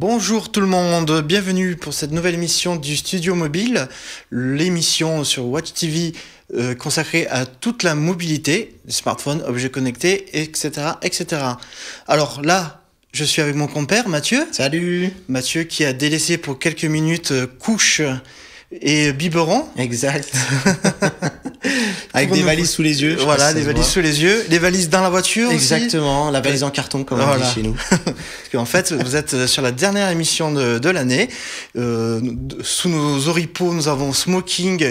Bonjour tout le monde, bienvenue pour cette nouvelle émission du Studio Mobile, l'émission sur Watch TV euh, consacrée à toute la mobilité, smartphone, objets connectés, etc., etc. Alors là, je suis avec mon compère Mathieu. Salut Mathieu qui a délaissé pour quelques minutes euh, couche et biberon. Exact. Avec des valises sous les yeux. Voilà, des valises sous les yeux. Des valises dans la voiture. Exactement, la valise en carton, comme on dit chez nous. Parce qu'en fait, vous êtes euh, sur la dernière émission de, l'année. Euh, sous nos oripeaux, nous avons smoking.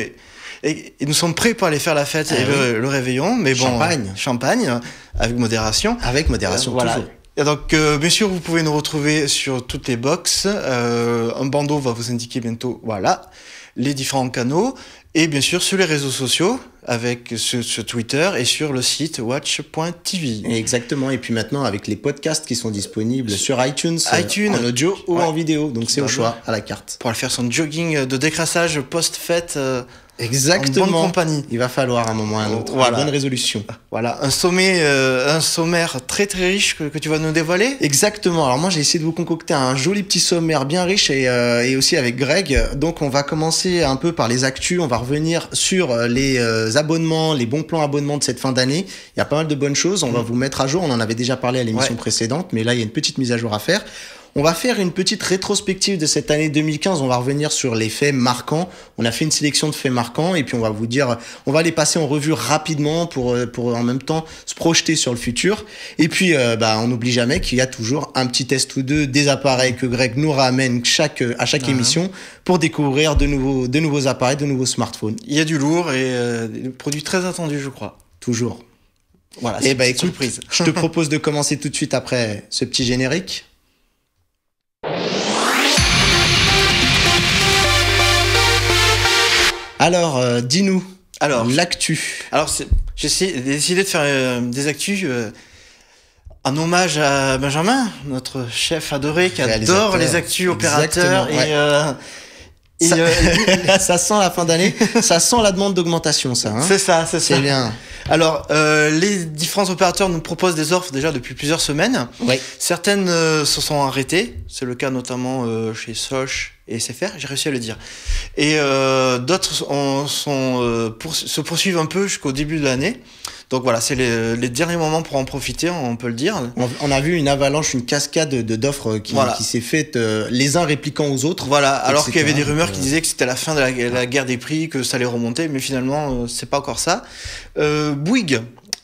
Et, nous sommes prêts pour aller faire la fête ah et le, réveillon, mais bon, champagne, euh, champagne, avec modération, avec modération, voilà. donc, bien sûr, vous pouvez nous retrouver sur toutes les boxes. un bandeau va vous indiquer bientôt, voilà, les différents canaux. Et bien sûr, sur les réseaux sociaux, avec ce, Twitter et sur le site watch.tv. Exactement. Et puis maintenant, avec les podcasts qui sont disponibles sur iTunes, euh, iTunes. en audio ou en vidéo. Donc c'est au bah choix, à la carte. Pour aller faire son jogging de décrassage post-fête. Euh, Exactement. Il va falloir un moment ou un autre. Une bonne résolution. Voilà. Un sommet, euh, un sommaire très très riche que, tu vas nous dévoiler. Exactement. Alors moi j'ai essayé de vous concocter un joli petit sommaire bien riche et, euh, aussi avec Greg. Donc on va commencer un peu par les actus. On va revenir sur euh, les abonnements, les bons plans abonnements de cette fin d'année. Il y a pas mal de bonnes choses. On va mm. vous mettre à jour. On en avait déjà parlé à l'émission précédente, mais là il y a une petite mise à jour à faire. On va faire une petite rétrospective de cette année 2015. On va revenir sur les faits marquants. On a fait une sélection de faits marquants et puis on va vous dire, on va les passer en revue rapidement pour, euh, pour en même temps se projeter sur le futur. Et puis, euh, bah, on n'oublie jamais qu'il y a toujours un petit test ou deux des appareils que Greg nous ramène chaque, à chaque émission pour découvrir de nouveaux, de nouveaux appareils, de nouveaux smartphones. Il y a du lourd et euh, des produits très attendus, je crois. Toujours. Voilà, Et eh bah, surprise. Je te propose de commencer tout de suite après ce petit générique. Alors, euh, dis-nous. Alors, l'actu. Alors, j'ai décidé de faire euh, des actus. en euh, un hommage à Benjamin, notre chef adoré qui adore les actus opérateurs et, ça, sent la fin d'année, ça sent la demande d'augmentation, ça. Hein. c'est ça, c'est ça. C'est bien. Alors, les différents opérateurs nous proposent des offres déjà depuis plusieurs semaines. Oui. Certaines se sont arrêtées. C'est le cas notamment chez Soch, et c'est faire, j'ai réussi à le dire. Et euh, d'autres sont, euh, se poursuivent un peu jusqu'au début de l'année. Donc voilà, c'est les, derniers moments pour en profiter, on peut le dire. On, a vu une avalanche, une cascade de d'offres qui, qui s'est faite, euh, les uns répliquant aux autres. Voilà, alors qu'il y avait des rumeurs qui disaient que c'était la fin de la, guerre des prix, que ça allait remonter, mais finalement, c'est pas encore ça. Bouygues,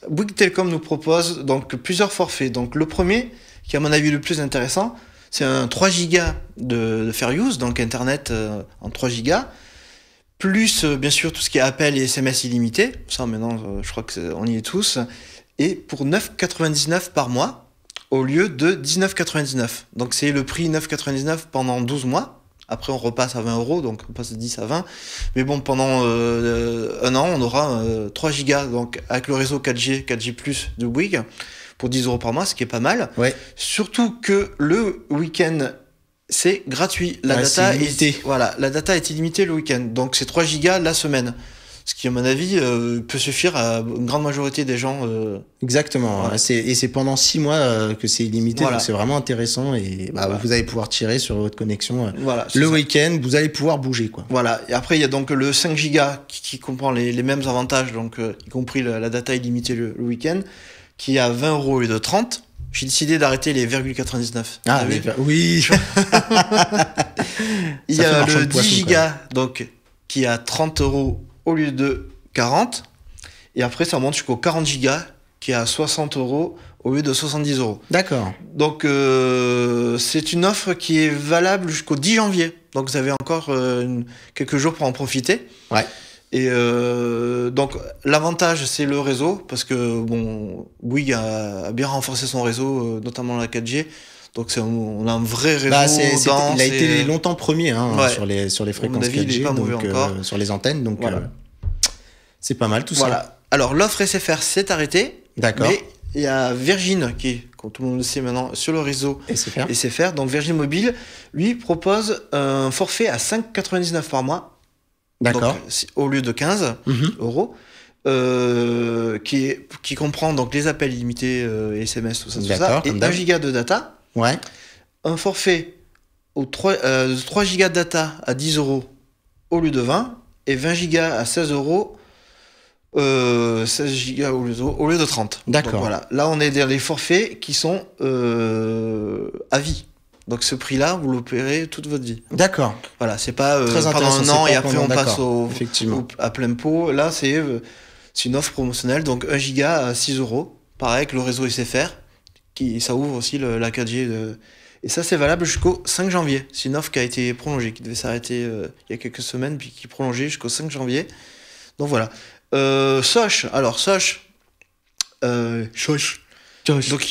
Bouygues Telecom nous propose donc plusieurs forfaits. Donc le premier, qui est à mon avis le plus intéressant, c'est un 3 giga de, fair use, donc Internet euh, en 3 gigas, plus euh, bien sûr tout ce qui est appel et SMS illimité, ça maintenant euh, je crois qu'on y est tous, et pour 9,99 par mois au lieu de 19,99. Donc c'est le prix 9,99 pendant 12 mois. Après, on repasse à 20 euros, donc on passe de 10 à 20. Mais bon, pendant un an, on aura 3 gigas, donc avec le réseau 4G, 4G, de Bouygues pour 10 euros par mois, ce qui est pas mal. Ouais. Surtout que le week-end c'est gratuit. La data est, illimitée. voilà, la data est illimitée le week-end. Donc c'est 3 gigas la semaine. Ce qui, à mon avis, euh, peut suffire à une grande majorité des gens. Euh, Exactement. Et c'est pendant 6 mois euh, que c'est illimité. Donc c'est vraiment intéressant. Et bah, vous allez pouvoir tirer sur votre connexion le week-end. Vous allez pouvoir bouger. Quoi. Voilà. Et après, il y a donc le 5 gigas qui, comprend les, mêmes avantages, donc, y compris la, data illimitée le, le week-end qui est à 20 euros au lieu de 30, j'ai décidé d'arrêter les 0,99. Ah oui, oui. Il y a le 10 gigas donc, qui est à 30 euros au lieu de 40. Et après, ça monte jusqu'au 40 gigas, qui est à 60 euros au lieu de 70 euros. D'accord. Donc, euh, c'est une offre qui est valable jusqu'au 10 janvier. Donc, vous avez encore euh, quelques jours pour en profiter. Ouais. Et euh, donc l'avantage c'est le réseau parce que bon, Bouygues a, bien renforcé son réseau, euh, notamment la 4G. Donc c'est on a un vrai bah, réseau bah, Il a été longtemps premier hein, sur les sur les fréquences 4G, euh, sur les antennes. Donc c'est pas mal tout ça. Alors l'offre SFR s'est arrêtée. D'accord. Mais il y a Virgin qui est, comme tout le monde le sait maintenant, sur le réseau SFR. SFR. Donc Virgin Mobile, lui, propose un forfait à 5,99 par mois au lieu de 15 mhm. euros. Euh, qui, comprend donc les appels illimités, et euh, SMS, tout ça, tout ça et 1 giga de data. Ouais. Un forfait de 3, 3 gigas de data à 10 euros au lieu de 20 et 20 gigas à 16 euros. 16 euh, gigas au lieu de, 30. D'accord. Voilà. Là, on est dans les forfaits qui sont à vie. Donc ce prix-là, vous l'opérez toute votre vie. D'accord. Voilà, c'est pas euh, pendant un an et après on passe à plein pot. Là, c'est euh, une offre promotionnelle, donc 1 giga à 6 euros. Pareil avec le réseau SFR, qui, ça ouvre aussi le, la 4G. De... Et ça, c'est valable jusqu'au 5 janvier. C'est une offre qui a été prolongée, qui devait s'arrêter euh, il y a quelques semaines, puis qui est prolongée jusqu'au 5 janvier. Donc voilà. Soch, alors Soch. Soch. Donc,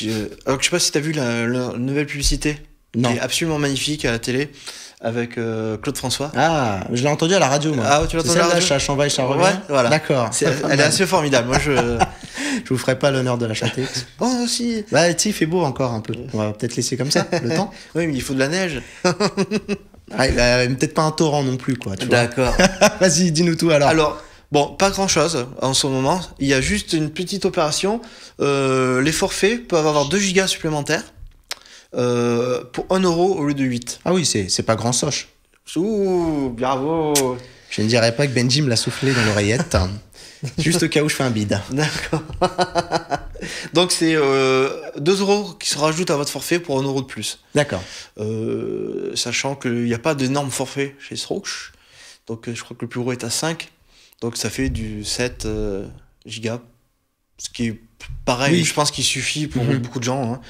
alors, je sais pas si tu as vu la nouvelle publicité qui est absolument magnifique à la télé avec euh, Claude François. Ah, je l'ai entendu à la radio, moi. Ah, tu l'as entendu à la radio. Là, voilà. D'accord. elle est assez formidable. Moi, je. je vous ferai pas l'honneur de la chanter. oh, si. Bah, tu il fait beau encore un peu. On va peut-être laisser comme ça le temps. Oui, mais il faut de la neige. Ah, peut-être pas un torrent non plus, quoi. D'accord. Vas-y, dis-nous tout alors. Alors. Bon, pas grand chose en ce moment. Il y a juste une petite opération. Euh, les forfaits peuvent avoir 2 gigas supplémentaires. Euh, pour 1 euro au lieu de 8. Ah oui, c'est pas grand soche. Ouh, bravo Je ne dirais pas que Benji me l'a soufflé dans l'oreillette. Juste au cas où je fais un bide. D'accord. Donc c'est euh, 2 euros qui se rajoutent à votre forfait pour 1 euro de plus. D'accord. Euh, sachant qu'il n'y a pas d'énorme forfait chez Stroke. Donc euh, je crois que le plus gros est à 5. Donc ça fait du 7 gigas ce qui est pareil, je pense qu'il suffit pour mhm. beaucoup de gens. Hein.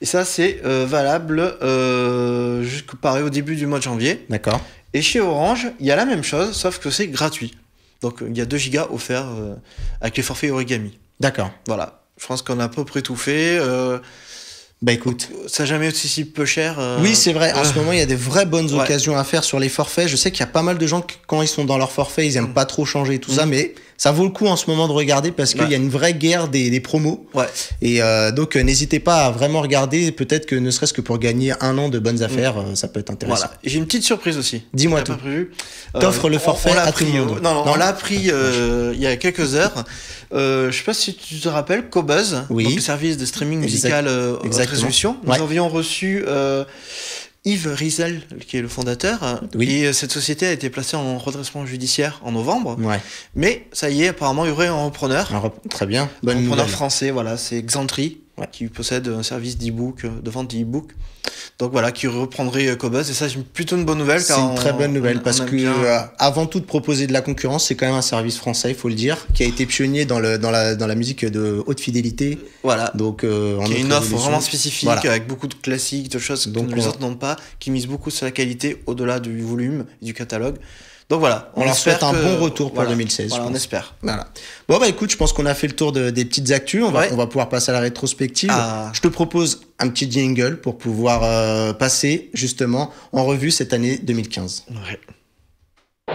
Et ça, c'est euh, valable euh, jusqu'au pareil au début du mois de janvier. D'accord. Et chez Orange, il y a la même chose, sauf que c'est gratuit. Donc il y a 2 gigas offerts euh, avec les forfaits origami. D'accord. Voilà. Je pense qu'on a à peu près tout fait. Bah écoute. Ça jamais aussi si peu cher. Oui, c'est vrai. En ce moment, il y a des vraies bonnes occasions à faire sur les forfaits. Je sais qu'il y a pas mal de gens qui, quand ils sont dans leur forfait, ils aiment mm. pas trop changer tout ça, mm. mais ça vaut le coup en ce moment de regarder parce qu'il y a une vraie guerre des, des promos. Ouais. Et euh, donc euh, n'hésitez pas à vraiment regarder. Peut-être que ne serait-ce que pour gagner un an de bonnes mm. affaires, euh, ça peut être intéressant. Voilà. J'ai une petite surprise aussi. Dis-moi tout. T'offres le forfait on, à pris, le Non, non, on l'a pris ah, il y a quelques heures. je sais pas si tu te rappelles, Cobuzz, le service de streaming musical haute résolution. Nous avions reçu Yves Rizel, qui est le fondateur. Oui. Et euh, cette société a été placée en redressement judiciaire en novembre. Ouais. Mais ça y est, apparemment, il y aurait un repreneur. Un Très bien. repreneur français, voilà, c'est Xantry qui possède un service de euh, de vente d'e-book. Donc voilà, qui reprendrait euh, Cobuzz. Et ça, c'est plutôt une bonne nouvelle. C'est une très bonne nouvelle parce que, euh, avant tout de proposer de la concurrence, c'est quand même un service français, il faut le dire, qui a été pionnier dans, le, dans, la, dans la musique de haute fidélité. Voilà. Donc, on qui a une offre vraiment spécifique avec beaucoup de classiques, de choses que Donc, les pas, qui mise beaucoup sur la qualité au-delà du volume et du catalogue. Donc voilà, on, leur souhaite un bon retour pour 2016. on espère. Voilà. Bon bah écoute, je pense qu'on a fait le tour des petites actus. On va, pouvoir passer à la rétrospective. Ah. Je te propose un petit jingle pour pouvoir euh, passer justement en revue cette année 2015. Ouais.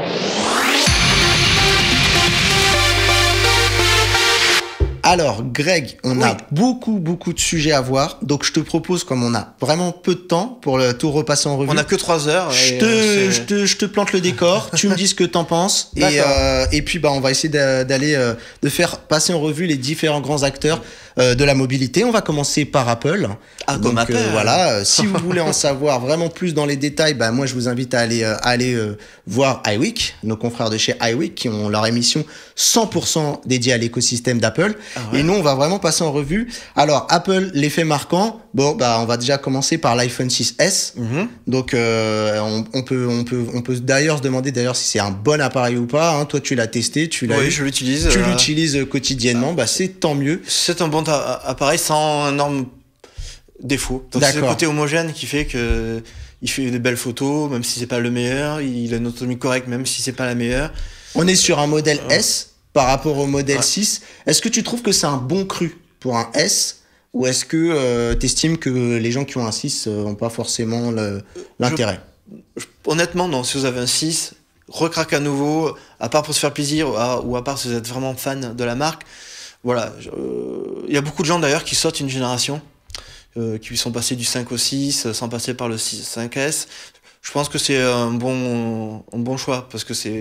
Alors, Greg, on a beaucoup, beaucoup de sujets à voir. Donc, je te propose, comme on a vraiment peu de temps pour le tout repasser en revue. On a que trois heures. Euh, je te, plante le décor. tu me dis ce que t'en penses. Et, euh, et puis, bah, on va essayer d'aller, euh, de faire passer en revue les différents grands acteurs de la mobilité. On va commencer par Apple. Ah, comme Apple. voilà. si vous voulez en savoir vraiment plus dans les détails, bah, moi, je vous invite à aller, aller voir iWeek, nos confrères de chez iWeek, qui ont leur émission 100% dédiée à l'écosystème d'Apple. Ah Et nous, on va vraiment passer en revue. Alors, Apple, l'effet marquant. Bon, bah, on va déjà commencer par l'iPhone 6S. Mhm. Donc, euh, on, peut, on peut, on peut d'ailleurs se demander d'ailleurs si c'est un bon appareil ou pas. Hein. Toi, tu l'as testé, tu l'as. Oui, je l'utilise. Tu euh, l'utilises quotidiennement. Bah, bah, c'est tant mieux. C'est un bon appareil sans énorme défaut. D'accord. c'est le côté homogène qui fait que il fait des belles photos, même si c'est pas le meilleur. Il a une autonomie correcte, même si c'est pas la meilleure. On est sur un modèle euh. S par rapport au modèle 6. Est-ce que tu trouves que c'est un bon cru pour un S ou est-ce que euh, tu estimes que les gens qui ont un 6 n'ont euh, pas forcément l'intérêt Honnêtement, non. Si vous avez un 6, recraque à nouveau, à part pour se faire plaisir ou à part si vous êtes vraiment fan de la marque. Voilà. Euh, il y a beaucoup de gens d'ailleurs qui sortent une génération. qui sont passés du 5 au 6, sans passer par le 6, 5S je pense que c'est un bon, un bon choix parce que c'est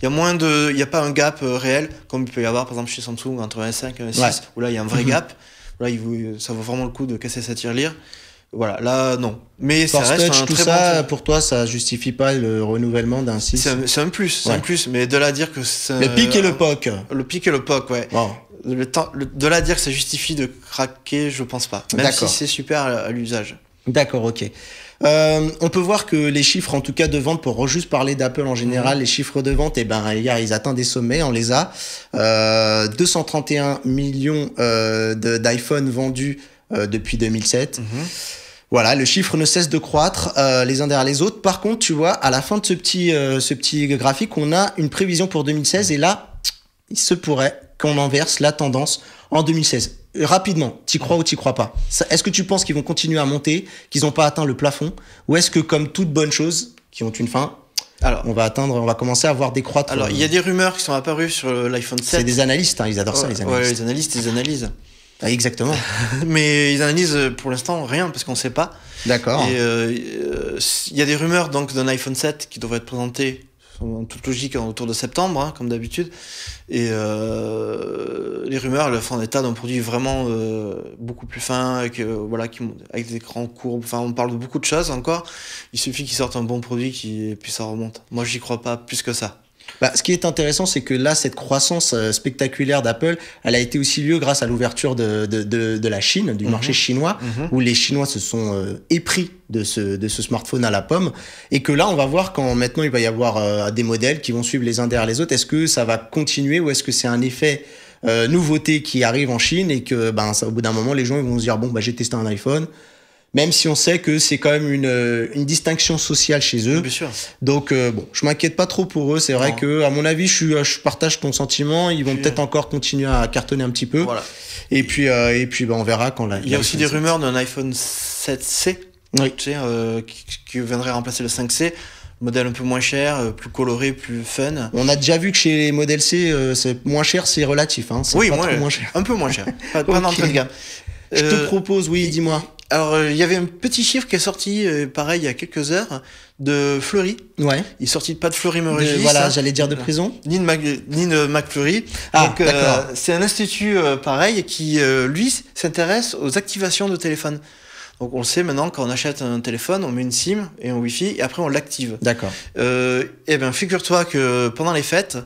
il y a moins de il y a pas un gap euh, réel comme il peut y avoir par exemple chez Samsung entre un 5 et un 6 où là il y a un vrai mhm. gap là il vous ça vaut vraiment le coup de casser sa tirelire voilà là non mais ça reste tout ça pour toi ça justifie pas le renouvellement d'un 6 c'est un, plus c'est un plus mais de là à dire que ça, le pic et le poc le pic et le poc ouais le temps de là à dire que ça justifie de craquer je pense pas même si c'est super à l'usage d'accord ok euh, on peut voir que les chiffres, en tout cas de vente, pour juste parler d'Apple en général, mmh. les chiffres de vente, eh ben, ils atteignent des sommets, on les a. 231 euh, millions euh, d'iPhone vendus euh, depuis 2007. Mmh. Voilà, le chiffre ne cesse de croître les uns derrière les autres. Par contre, tu vois, à la fin de ce petit, ce petit graphique, on a une prévision pour 2016 et là, il se pourrait qu'on inverse la tendance en 2016 euh, rapidement, t'y crois ou t'y crois pas Est-ce que tu penses qu'ils vont continuer à monter, qu'ils n'ont pas atteint le plafond Ou est-ce que, comme toute bonne chose, qui ont une fin, on va atteindre, on va commencer à voir décroître. Alors, il y a des rumeurs qui sont apparues sur l'iPhone 7. C'est des analystes, hein, ils adorent ça, les analystes. Ouais, les analystes, ils analysent. Ah, exactement. Mais ils analysent euh, pour l'instant rien parce qu'on ne sait pas. D'accord. Euh, il y a des rumeurs donc d'un iPhone 7 qui devrait être présenté en toute logique hein, autour de septembre, hein, comme d'habitude. Et euh, les rumeurs le font état d'un produit vraiment euh, beaucoup plus fin, avec, euh, voilà, qui, avec des grands courbes. Enfin, on parle de beaucoup de choses encore. Il suffit qu'ils sortent un bon produit qui, et puis ça remonte. Moi, j'y crois pas plus que ça. Bah, ce qui est intéressant, c'est que là, cette croissance euh, spectaculaire d'Apple, elle a été aussi lieu grâce à l'ouverture de, de, de, la Chine, du mhm. marché chinois, mhm. où les Chinois se sont euh, épris de ce, de ce smartphone à la pomme. Et que là, on va voir quand maintenant il va y avoir euh, des modèles qui vont suivre les uns derrière les autres. Est-ce que ça va continuer ou est-ce que c'est un effet nouveauté qui arrive en Chine et que, ben, au bout d'un moment, les gens ils vont se dire, bon, bah, j'ai testé un iPhone même si on sait que c'est quand même une, euh, une, distinction sociale chez eux. Bien sûr. Donc euh, bon, je m'inquiète pas trop pour eux. C'est vrai que, à mon avis, je, euh, je partage ton sentiment. Ils vont peut-être encore continuer à cartonner un petit peu. Voilà. Et puis et puis ben, on verra quand la. Il y a aussi des rumeurs d'un iPhone 7C. Tu sais, qui, viendrait remplacer le 5C modèle un peu moins cher, plus coloré, plus fun. On a déjà vu que chez les modèles C, c'est moins cher, c'est relatif. Hein. Oui, moins, cher. un peu moins cher. Pas, de gamme. Je te propose, oui, dis-moi. Alors, euh, il y avait un petit chiffre qui est sorti, euh, pareil, il y a quelques heures, de Fleury. Ouais. Il sortit pas de Fleury maurice Voilà, j'allais dire de euh, prison. Ni de, Mac, ni McFleury. Ah, Donc, c'est un institut pareil qui, lui, s'intéresse aux activations de téléphone. Donc, on le sait maintenant, quand on achète un téléphone, on met une SIM et un Wi-Fi et après on l'active. D'accord. Eh bien, figure-toi que pendant les fêtes,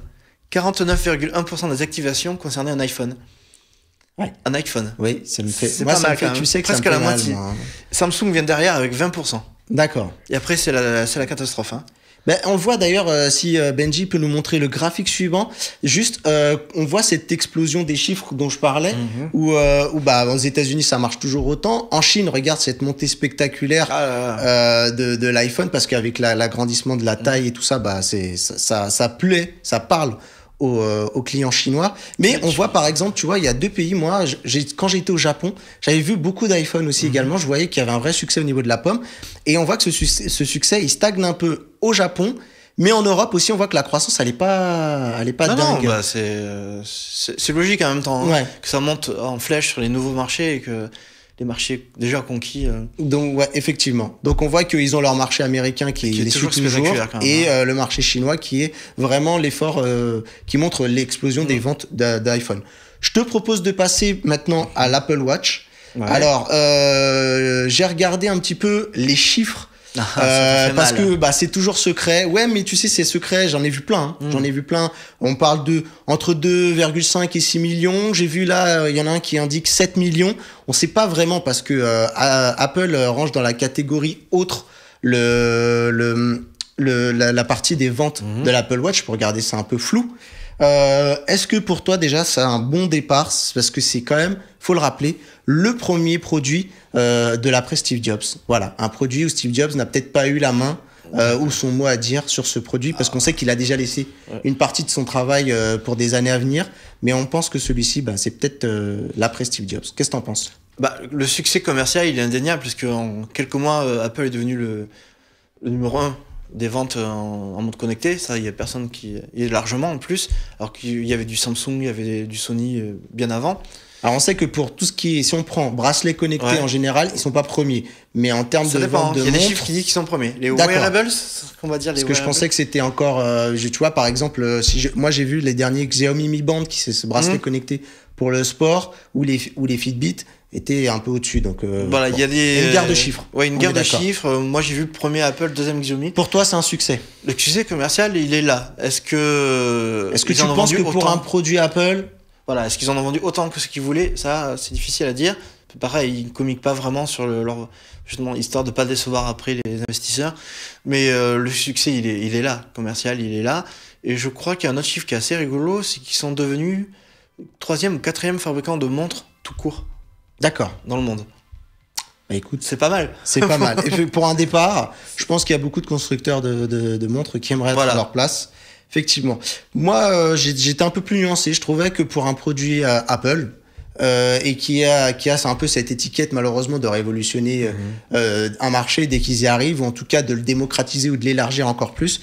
49,1% des activations concernaient un iPhone. Un iPhone. Oui, ça me fait. ça fait, tu sais presque la moitié. Hein. Samsung vient derrière avec 20%. D'accord. Et après, c'est la, la catastrophe. hein. Ben, on le voit d'ailleurs, euh, si euh, Benji peut nous montrer le graphique suivant, juste, euh, on voit cette explosion des chiffres dont je parlais, mhm. où, bah, aux États-Unis ça marche toujours autant. En Chine, regarde cette montée spectaculaire ah de, l'iPhone, parce qu'avec l'agrandissement de la mhm. taille et tout ça, bah, c'est, ça, ça, ça plaît, ça parle euh, aux, clients chinois. Mais on voit par exemple, tu vois, il y a deux pays, moi, quand j'étais au Japon, j'avais vu beaucoup d'iPhone aussi mhm. également, je voyais qu'il y avait un vrai succès au niveau de la pomme. Et on voit que ce, succès, il stagne un peu au Japon. Mais en Europe aussi, on voit que la croissance, elle est pas, elle est pas non, dingue. Bah euh, c'est logique en même temps hein, que ça monte en flèche sur les nouveaux marchés et que des marchés déjà conquis. Euh. Donc, effectivement. Donc, on voit qu'ils ont leur marché américain qui, est toujours, toujours et hein. euh, le marché chinois qui est vraiment l'effort euh, qui montre l'explosion des ventes d'iPhone. Je te propose de passer maintenant à l'Apple Watch. Alors, j'ai regardé un petit peu les chiffres ah, euh, parce que bah c'est toujours secret. Ouais, mais tu sais c'est secret, j'en ai vu plein, hein. mm. j'en ai vu plein. On parle de entre 2,5 et 6 millions, j'ai vu là euh, il y en a un qui indique 7 millions. On sait pas vraiment parce que euh, Apple range dans la catégorie autre le le, la, partie des ventes mm-hmm. de l'Apple Watch pour regarder ça un peu flou. Est-ce que pour toi déjà c'est un bon départ parce que c'est quand même, faut le rappeler, le premier produit euh, de l'après Steve Jobs. Voilà, un produit où Steve Jobs n'a peut-être pas eu la main euh, ou son mot à dire sur ce produit, parce qu'on sait qu'il a déjà laissé une partie de son travail euh, pour des années à venir, mais on pense que celui-ci, bah, c'est peut-être l'après Steve Jobs. Qu'est-ce que t'en penses bah, Le succès commercial, il est indéniable, puisque en quelques mois, Apple est devenu le, numéro un des ventes en, monde connecté. Ça, il y a personne qui... est largement en plus, alors qu'il y avait du Samsung, il y avait du Sony bien avant. Alors on sait que pour tout ce qui est, si on prend bracelets connectés en général, ils sont pas premiers. Mais en termes de hein. vente de Il y a des chiffres qui disent qu'ils sont premiers. Les wearables, qu'on va dire. Les Parce que je pensais que c'était encore, euh, tu vois, par exemple, euh, si moi j'ai vu les derniers Xiaomi Mi Band qui c'est ce bracelet mmh. connecté pour le sport ou les ou les Fitbit étaient un peu au-dessus. Donc euh, voilà, il y a des une guerre de chiffres. Ouais, une guerre de chiffres. Moi, j'ai vu le premier Apple, deuxième Xiaomi. Pour toi, c'est un succès. Le succès commercial, il est là. Est-ce que est-ce que tu penses que pour un produit Apple, voilà, est-ce qu'ils en ont vendu autant que ce qu'ils voulaient Ça, c'est difficile à dire. Pareil, ils ne communiquent pas vraiment sur leur. Justement, histoire de ne pas décevoir après les investisseurs. Mais euh, le succès, il est, là. Commercial, il est là. Et je crois qu'il y a un autre chiffre qui est assez rigolo c'est qu'ils sont devenus troisième ou quatrième fabricant de montres tout court. D'accord. Dans le monde. Bah, écoute, c'est pas mal. C'est pas mal. Et pour un départ, je pense qu'il y a beaucoup de constructeurs de, montres qui aimeraient avoir leur place. Effectivement. Moi, euh, j'étais un peu plus nuancé. Je trouvais que pour un produit euh, Apple, euh, et qui a, qui a un peu cette étiquette malheureusement de révolutionner mm-hmm. un marché dès qu'ils y arrivent, ou en tout cas de le démocratiser ou de l'élargir encore plus.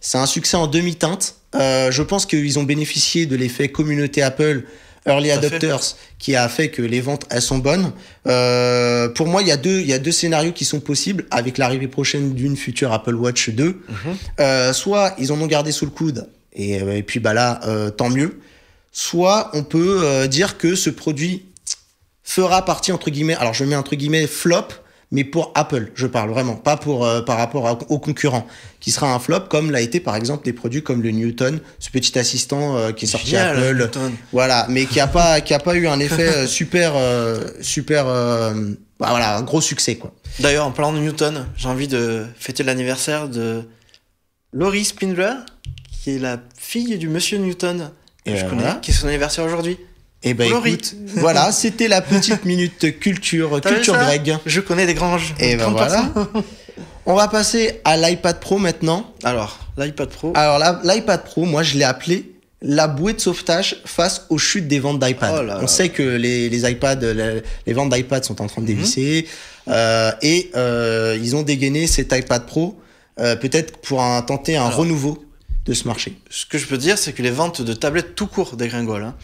C'est un succès en demi-teinte. je pense qu'ils ont bénéficié de l'effet communauté Apple early adopters qui a fait que les ventes elles sont bonnes. Euh, pour moi, il y a deux il y a deux scénarios qui sont possibles avec l'arrivée prochaine d'une future Apple Watch 2. Mhm. euh, soit ils en ont gardé sous le coude et, euh, et puis bah là euh, tant mieux. Soit on peut euh, dire que ce produit fera partie entre guillemets alors je mets entre guillemets flop mais pour Apple, je parle vraiment, pas pour euh, par rapport au concurrent, qui sera un flop comme l'a été par exemple des produits comme le Newton, ce petit assistant euh, qui est sorti à Apple, voilà, mais qui a pas qui a pas eu un effet euh, super super bah, voilà, un gros succès quoi. D'ailleurs, en parlant de Newton, j'ai envie de fêter l'anniversaire de Laurie Spindler, qui est la fille du monsieur Newton que je connais, qui est son anniversaire aujourd'hui. Eh ben écoute, voilà, c'était la petite minute culture, culture grecque. Je connais des granges. Et eh ben, voilà. On va passer à l'iPad Pro maintenant. Alors, l'iPad Pro. Alors, l'iPad Pro, moi, je l'ai appelé la bouée de sauvetage face aux chutes des ventes d'iPad. Oh On sait que les, les les, ventes d'iPad sont en train de mhm. dévisser. Euh, et euh, ils ont dégainé cet iPad Pro, euh, peut-être pour tenter un renouveau de ce marché. Ce que je peux dire, c'est que les ventes de tablettes tout court dégringolent. Hein.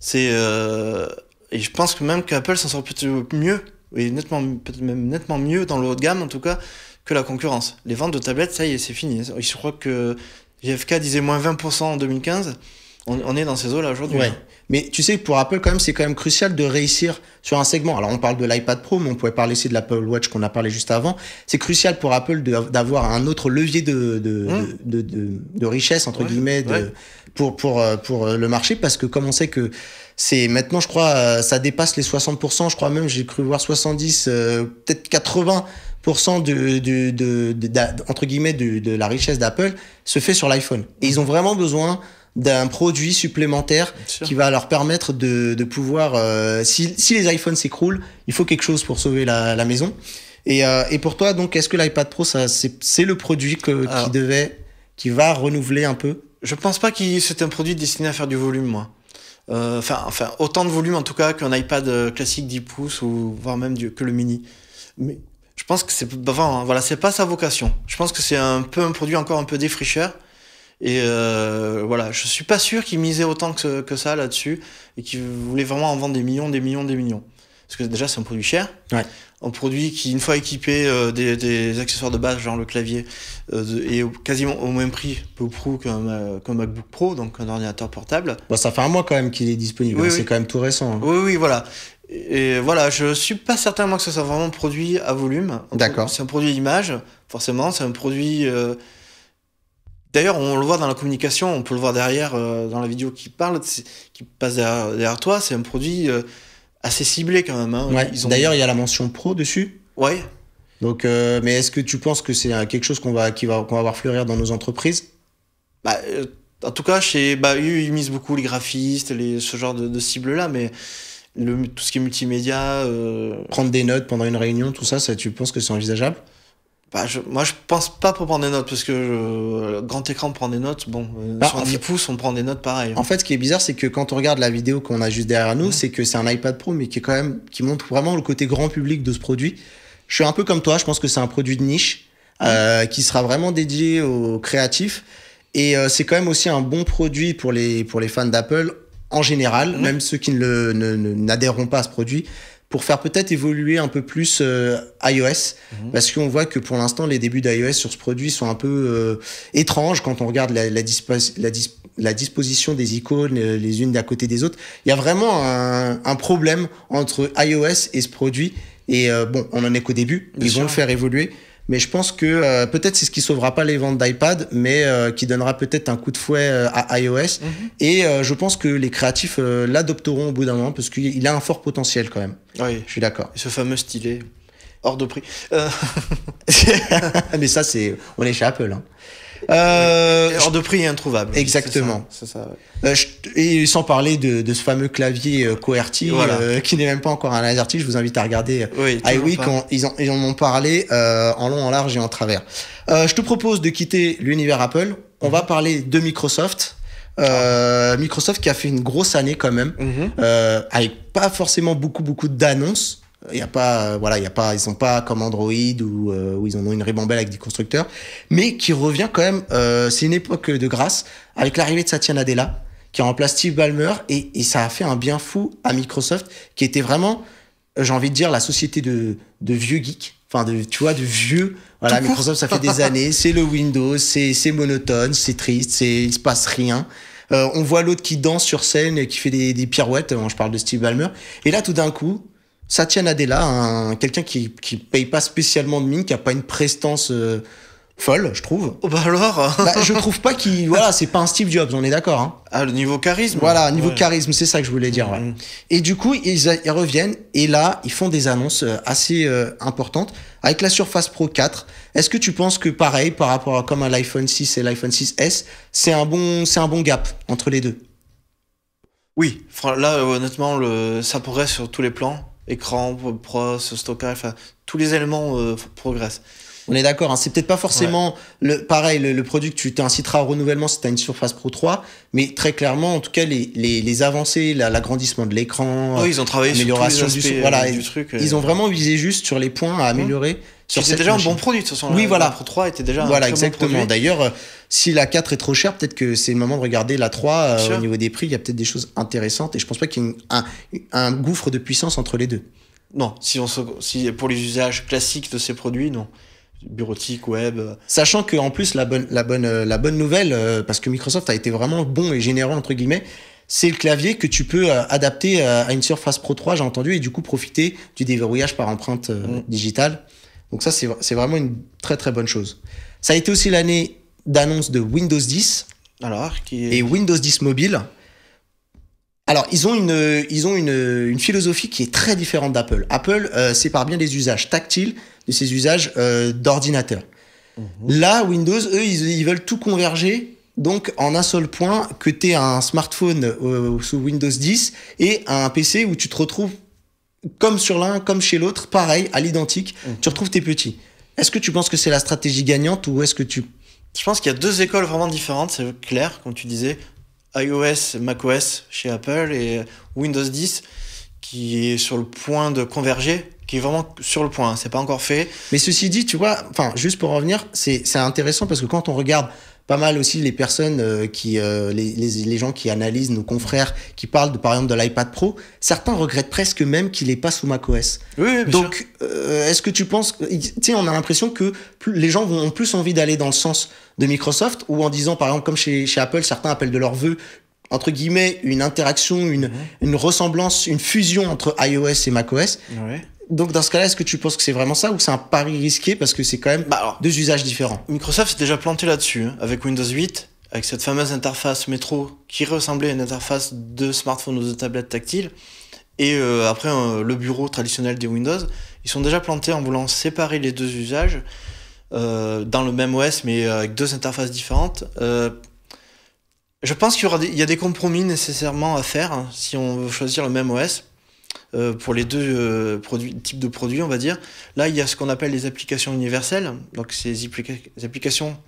C'est euh, et je pense que même qu'Apple s'en sort peut-être mieux, et nettement, peut-être même nettement mieux dans le haut de gamme en tout cas, que la concurrence. Les ventes de tablettes, ça y est, c'est fini. Je crois que JFK disait moins 20% en 2015. On, est dans ces eaux là aujourd'hui. Mais tu sais, pour Apple, quand même, c'est quand même crucial de réussir sur un segment. Alors, on parle de l'iPad Pro, mais on pourrait parler aussi de l'Apple Watch qu'on a parlé juste avant. C'est crucial pour Apple d'avoir un autre levier de, de, mmh. richesse, entre guillemets, pour, pour, euh, pour euh, le marché, parce que comme on sait que c'est maintenant, je crois, euh, ça dépasse les 60%, je crois même, j'ai cru voir 70, peut-être 80 de, de, entre guillemets de, de la richesse d'Apple se fait sur l'iPhone. Et ils ont vraiment besoin d'un produit supplémentaire qui va leur permettre de, pouvoir... Euh, si, les iPhones s'écroulent, il faut quelque chose pour sauver la, maison. Euh, et, pour toi, donc, est-ce que l'iPad Pro, c'est le produit qui devait, qui va renouveler un peu Je pense pas que c'est un produit destiné à faire du volume, moi. Euh, enfin, enfin, autant de volume en tout cas qu'un iPad classique 10 pouces ou voire même que le mini. Mais je pense que c'est, n'est voilà, c'est pas sa vocation. Je pense que c'est un peu un produit encore un peu défricheur et euh, voilà, je suis pas sûr qu'ils misaient autant que, que ça là-dessus et qu'ils voulaient vraiment en vendre des millions, des millions, des millions. Parce que déjà, c'est un produit cher. Un produit qui, une fois équipé euh, des, accessoires de base, genre le clavier, est euh, quasiment au même prix, peu prou, qu'un MacBook Pro, donc un ordinateur portable. Bon, ça fait un mois quand même qu'il est disponible. Hein, c'est quand même tout récent. Hein. Oui, oui, voilà. Et voilà, je suis pas certain moi que ce soit vraiment un produit à volume. D'accord. C'est un produit d'image. forcément. C'est un produit D'ailleurs, on le voit dans la communication, on peut le voir derrière euh, dans la vidéo qui parle, qui passe derrière, toi. C'est un produit euh, assez ciblé quand même. Hein. D'ailleurs, il y a la mention pro dessus. Oui. Donc, euh, mais est-ce que tu penses que c'est quelque chose qu'on va, qui va, qu'on va voir fleurir dans nos entreprises bah, En tout cas, chez bah, eux, ils misent beaucoup les graphistes, ce genre de, de cible-là, mais tout ce qui est multimédia. Prendre des notes pendant une réunion, tout ça tu penses que c'est envisageable bah, je, moi, je pense pas pour prendre des notes, parce que le euh, grand écran prend des notes, bon, euh, bah, sur 10 pouces, on prend des notes pareil. Hein. En fait, ce qui est bizarre, c'est que quand on regarde la vidéo qu'on a juste derrière nous, mmh. c'est que c'est un iPad Pro, mais qui est quand même, qui montre vraiment le côté grand public de ce produit. Je suis un peu comme toi, je pense que c'est un produit de niche, mmh. euh, qui sera vraiment dédié aux créatifs. Et c'est quand même aussi un bon produit pour les, pour les fans d'Apple en général, mmh. même ceux qui ne, n'adhéreront pas à ce produit, pour faire peut-être évoluer un peu plus euh, iOS, mhm. parce qu'on voit que pour l'instant, les débuts d'iOS sur ce produit sont un peu euh, étranges quand on regarde la, disposition des icônes euh, les, unes d'à côté des autres. Il y a vraiment un, problème entre iOS et ce produit. Et bon, on en est qu'au début, ils vont le faire évoluer. Mais je pense que euh, peut-être c'est ce qui sauvera pas les ventes d'iPad, mais euh, qui donnera peut-être un coup de fouet euh, à iOS. Mhm. Et je pense que les créatifs l'adopteront au bout d'un moment parce qu'il a un fort potentiel quand même. Oui. Je suis d'accord. Ce fameux stylet hors de prix. mais ça, c'est on échappe là Apple. Euh, hors de prix introuvable. Exactement. ça, ouais. Euh, et sans parler de, ce fameux clavier QWERTY euh, euh, qui n'est même pas encore un AZERTY. Je vous invite à regarder oui, iWeek. ils, en, ils en ont parlé en long, en large et en travers. je te propose de quitter l'univers Apple. On va parler de Microsoft. Microsoft qui a fait une grosse année quand même, mhm. avec pas forcément beaucoup beaucoup d'annonces, il y a pas, euh, voilà, il y a pas, ils sont pas comme Android ou euh, où ils en ont une ribambelle avec des constructeurs, mais qui revient quand même. Euh, c'est une époque de grâce avec l'arrivée de Satya Nadella qui remplace Steve Ballmer et, ça a fait un bien fou à Microsoft qui était vraiment, j'ai envie de dire, la société de, de vieux geeks. Enfin, de, tu vois, de vieux. Voilà, Microsoft, ça fait des années. C'est le Windows, c'est monotone, c'est triste, c'est il se passe rien. on voit l'autre qui danse sur scène et qui fait des, pirouettes. je parle de Steve Ballmer. Et là, tout d'un coup, Satya Nadella, un, quelqu'un qui, qui paye pas spécialement de mine, qui a pas une prestance euh, folle, je trouve. Oh bah alors bah, Je trouve pas qu'il. Voilà, c'est pas un Steve Jobs, on est d'accord. Hein. Ah, le niveau charisme Voilà, niveau charisme, c'est ça que je voulais dire. Mm-hmm. Et du coup, ils, reviennent et là, ils font des annonces euh, assez euh, importantes avec la Surface Pro 4. Est-ce que tu penses que pareil, par rapport à comme à l'iPhone 6 et l'iPhone 6S, c'est un, bon, c'est un bon gap entre les deux Oui, là, honnêtement, le, ça progresse sur tous les plans écran, Pro, stockage, enfin, tous les éléments euh, progressent. On est d'accord, hein. c'est peut-être pas forcément le pareil, le, produit que tu t'inciteras au renouvellement si une Surface Pro 3, mais très clairement, en tout cas, les, avancées, l'agrandissement de l'écran, ils ont l'amélioration euh, du, truc. Ils euh. ont vraiment visé juste sur les points à améliorer. Mmh. C'est C'était déjà un bon produit de toute façon. Oui, hein. voilà. La Pro 3 était déjà voilà, un exactement. D'ailleurs, euh, si la 4 est trop chère, peut-être que c'est le moment de regarder la 3 euh, au niveau des prix. Il y a peut-être des choses intéressantes et je pense pas qu'il y ait un, gouffre de puissance entre les deux. Non, si on se, pour les usages classiques de ces produits, non. Bureautique, web. Euh. Sachant que en plus la bonne, la bonne, la bonne nouvelle, parce que Microsoft a été vraiment bon et généreux entre guillemets, c'est le clavier que tu peux adapter à une Surface Pro 3, j'ai entendu, et du coup profiter du déverrouillage par empreinte mm. digitale. Donc ça, c'est vraiment une très très bonne chose. Ça a été aussi l'année d'annonce de Windows 10 Alors, qui et Windows 10 Mobile. Alors, ils ont une, ils ont une, une philosophie qui est très différente d'Apple. Apple, euh, sépare bien les usages tactiles de ses usages euh, d'ordinateur. Mhm. Là, Windows, eux, ils, veulent tout converger. Donc, en un seul point, que tu aies un smartphone euh, sous Windows 10 et un PC où tu te retrouves comme sur l'un, comme chez l'autre, pareil, à l'identique, mhm. tu retrouves tes petits. Est-ce que tu penses que c'est la stratégie gagnante ou est-ce que tu... Je pense qu'il y a deux écoles vraiment différentes, c'est clair, comme tu disais, iOS, macOS chez Apple et Windows 10 qui est sur le point de converger, qui est vraiment sur le point, hein, c'est pas encore fait. Mais ceci dit, tu vois, enfin, juste pour revenir, c'est intéressant parce que quand on regarde pas mal aussi les personnes euh, qui, euh, les, gens qui analysent nos confrères, qui parlent de, par exemple de l'iPad Pro, certains regrettent presque même qu'il n'est pas sous macOS. Donc, euh, est-ce que tu penses, tu sais, on a l'impression que les gens ont plus envie d'aller dans le sens de Microsoft ou en disant, par exemple, comme chez, chez Apple, certains appellent de leur vœu entre guillemets, une interaction, une, une ressemblance, une fusion entre iOS et macOS. Ouais donc dans ce cas-là, est-ce que tu penses que c'est vraiment ça ou c'est un pari risqué parce que c'est quand même bah, deux usages différents Microsoft s'est déjà planté là-dessus hein, avec Windows 8, avec cette fameuse interface métro qui ressemblait à une interface de smartphone ou de tablette tactile. Et euh, après, euh, le bureau traditionnel des Windows, ils sont déjà plantés en voulant séparer les deux usages euh, dans le même OS, mais avec deux interfaces différentes. je pense qu'il y, a des compromis nécessairement à faire hein, si on veut choisir le même OS. Euh, pour les deux euh, produits, types de produits, on va dire. Là, il y a ce qu'on appelle les applications universelles, donc ces les applications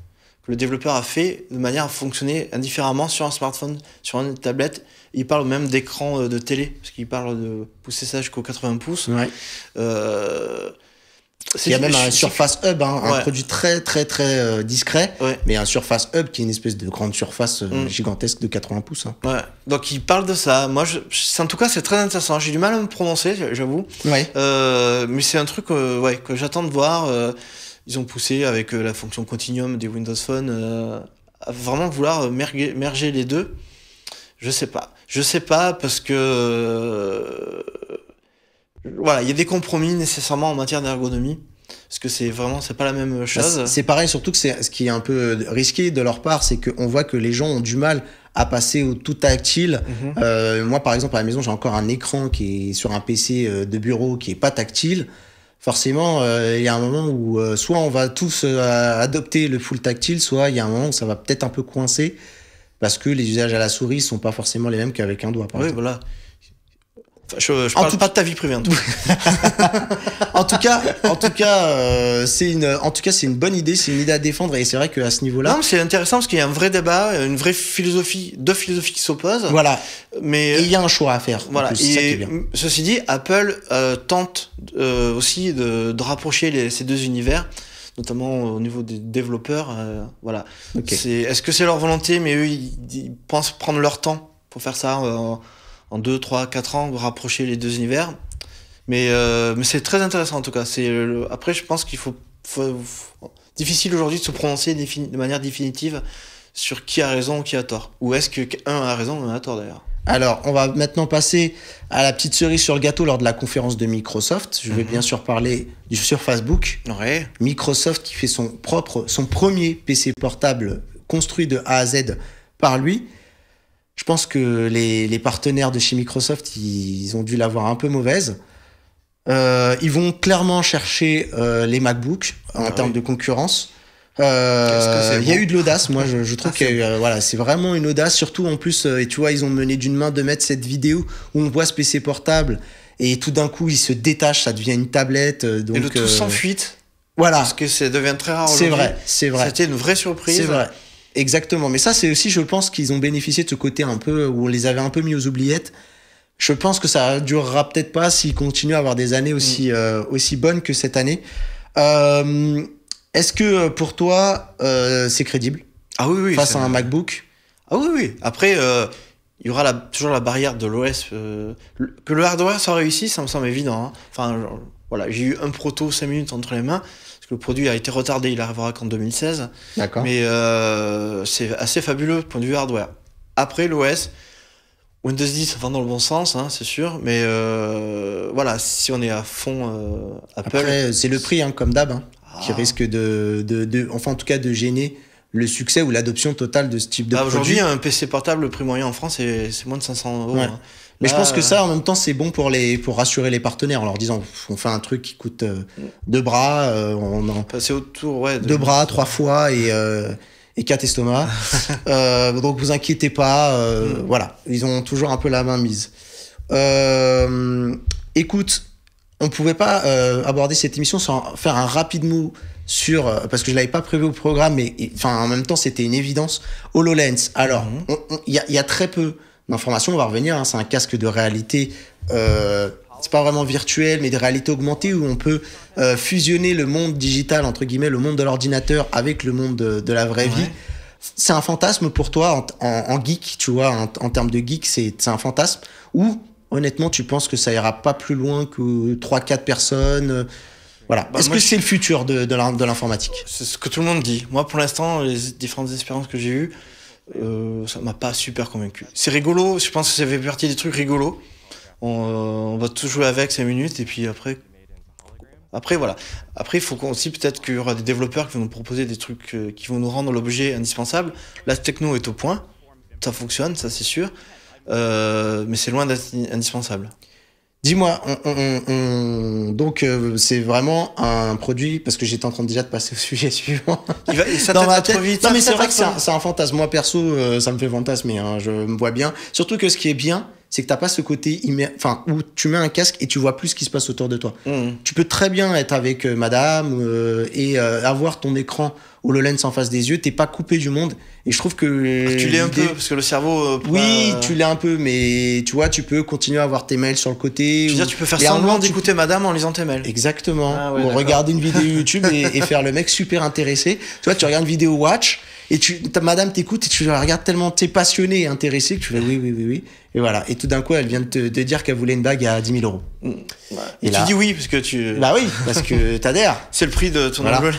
que le développeur a fait de manière à fonctionner indifféremment sur un smartphone, sur une tablette. Il parle même d'écran euh, de télé, parce qu'il parle de pousser ça jusqu'aux 80 pouces. Ouais. Il y a même un Surface Hub, hein, un produit très très très euh, discret, mais un Surface Hub qui est une espèce de grande surface euh, mm. gigantesque de 80 pouces. Hein. Donc il parle de ça. Moi, je, en tout cas, c'est très intéressant. J'ai du mal à me prononcer, j'avoue. Euh, mais c'est un truc ouais, que j'attends de voir. ils ont poussé avec la fonction Continuum des Windows Phone à vraiment vouloir merger, merger les deux. Je sais pas. Je sais pas parce que voilà, il y a des compromis nécessairement en matière d'ergonomie. Parce que c'est vraiment, c'est pas la même bah, chose. c'est pareil, surtout que c'est ce qui est un peu euh, risqué de leur part, c'est qu'on voit que les gens ont du mal à passer au tout tactile. Mhm. Euh, moi, par exemple, à la maison, j'ai encore un écran qui est sur un PC euh, de bureau qui est pas tactile. Forcément, il y a un moment où soit on va tous adopter le full tactile, soit il y a un moment où ça va peut-être un peu coincer parce que les usages à la souris sont pas forcément les mêmes qu'avec un doigt. oui, voilà. Je, en pas de ta vie privée en tout cas. en tout cas, en tout cas, euh, c'est une, en tout cas, c'est une bonne idée, c'est une idée à défendre et c'est vrai qu'à ce niveau-là. Non, c'est intéressant parce qu'il y a un vrai débat, une vraie philosophie, deux philosophies qui s'opposent. Voilà. Mais il y a un choix à faire. Voilà. et ceci dit, Apple euh, tente euh, aussi de, rapprocher ces deux univers notamment au niveau des développeurs voilà c'est est-ce que c'est leur volonté mais eux ils, ils pensent prendre leur temps pour faire ça en 2, 3, 4 ans, rapprocher les deux univers. Mais, euh, mais c'est très intéressant en tout cas. C'est Après, je pense qu'il faut, Difficile aujourd'hui de se prononcer de manière définitive sur qui a raison ou qui a tort. Ou est-ce qu'un a raison ou un a tort d'ailleurs alors, on va maintenant passer à la petite cerise sur le gâteau lors de la conférence de Microsoft. Je vais mhm. bien sûr parler du Surface Book. Microsoft qui fait son propre, son premier PC portable construit de A à Z par lui. Je pense que les, partenaires de chez Microsoft, ils, ont dû l'avoir un peu mauvaise. Euh, ils vont clairement chercher euh, les MacBooks en ah termes de concurrence. Euh, il y a eu de l'audace, moi je, je trouve ah, que voilà, c'est vraiment une audace, surtout en plus, et tu vois, ils ont mené d'une main de mettre cette vidéo où on voit ce PC portable et tout d'un coup il se détache, ça devient une tablette. et le tout sans fuite. Voilà. Parce que ça devient très rare. C'est vrai, c'est vrai. C'était une vraie surprise. C'est vrai. Exactement. Mais ça, c'est aussi, je pense, qu'ils ont bénéficié de ce côté un peu où on les avait un peu mis aux oubliettes. Je pense que ça durera peut-être pas s'ils continuent à avoir des années aussi, mm. euh, aussi bonnes que cette année. Euh, est-ce que euh, pour toi, c'est crédible Ah oui, oui. Face à un MacBook Ah oui, oui. Après, il y aura toujours la barrière de l'OS. que le hardware soit réussi, ça me semble évident. Hein. Enfin, voilà, j'ai eu un proto 5 minutes entre les mains, parce que le produit a été retardé, il arrivera qu'en 2016. D'accord. Mais euh, c'est assez fabuleux point de vue hardware. Après l'OS, Windows 10 va dans le bon sens, hein, c'est sûr, mais euh, voilà, si on est à fond euh, Apple… Apple. c'est le prix, hein, comme d'hab, hein, qui ah. risque de, de, Enfin, en tout cas, de gêner le succès ou l'adoption totale de ce type de bah, produit. Aujourd'hui, un PC portable, le prix moyen en France, c'est moins de 500 euros. Ouais. Mais je pense que ah. ça, en même temps, c'est bon pour les pour rassurer les partenaires en leur disant on fait un truc qui coûte euh, deux bras, euh, on en passer autour, ouais, deux bras, trois fois et euh, et quatre estomacs. donc vous inquiétez pas, mm. voilà, ils ont toujours un peu la main mise. écoute, on pouvait pas aborder cette émission sans faire un rapide mot sur parce que je l'avais pas prévu au programme, mais enfin en même temps c'était une évidence. Hololens. Alors mm. il y a très peu L'information on va revenir, hein, c'est un casque de réalité. Euh, c'est pas vraiment virtuel, mais de réalité augmentée où on peut euh, fusionner le monde digital, entre guillemets, le monde de l'ordinateur avec le monde de, la vraie vie. C'est un fantasme pour toi en, geek, tu vois, en, termes de geek, c'est un fantasme ou honnêtement, tu penses que ça ira pas plus loin que 3-4 personnes euh, voilà. Bah, Est-ce que c'est le futur de, de l'informatique C'est ce que tout le monde dit. Moi, pour l'instant, les différentes expériences que j'ai eues, euh, ça m'a pas super convaincu. C'est rigolo, je pense que ça fait partie des trucs rigolos. On, euh, va tout jouer avec 5 minutes et puis après. Après, voilà. Après, il faut aussi peut-être qu'il y aura des développeurs qui vont nous proposer des trucs euh, qui vont nous rendre l'objet indispensable. La techno est au point, ça fonctionne, ça c'est sûr, euh, mais c'est loin d'être indispensable. Dis-moi, on, on, on, donc euh, c'est vraiment un produit parce que j'étais en train déjà de passer au sujet suivant. Il va, ça Trop vite. Non mais c'est vrai que c'est un, un, fantasme. Moi perso, euh, ça me fait fantasme, mais hein. je me vois bien. Surtout que ce qui est bien, c'est que t'as pas ce côté enfin où tu mets un casque et tu vois plus ce qui se passe autour de toi. Mmh. Tu peux très bien être avec euh, madame euh, et euh, avoir ton écran HoloLens en face des yeux, t'es pas coupé du monde et je trouve que ah, tu l'es un peu parce que le cerveau Oui, tu l'es un peu mais tu vois, tu peux continuer à avoir tes mails sur le côté Tu veux dire tu peux faire semblant d'écouter madame en lisant tes mails. Exactement. Ah ou regarder une vidéo YouTube et, faire le mec super intéressé. Tu vois, tu regardes une vidéo watch et tu madame t'écoute et tu la regardes tellement t'es passionné et intéressé que tu fais oui oui oui oui et voilà. Et tout d'un coup, elle vient de te, dire qu'elle voulait une bague à 10 000 euros. Mm. Et, tu dis oui, parce que tu. Bah oui, parce que t'adhères. C'est le prix de ton voilà.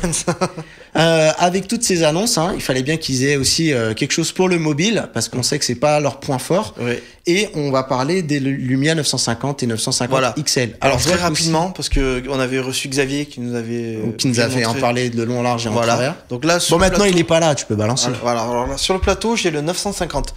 Euh, avec toutes ces annonces, hein, il fallait bien qu'ils aient aussi euh, quelque chose pour le mobile, parce qu'on sait que c'est pas leur point fort. Et on va parler des Lumia 950 et 950 XL. Alors, très rapidement, parce que on avait reçu Xavier qui nous avait euh, qui nous avait en parlé de long, large et en Donc là, bon, maintenant il n'est pas là, tu peux balancer. Voilà. Alors sur le plateau, j'ai le 950.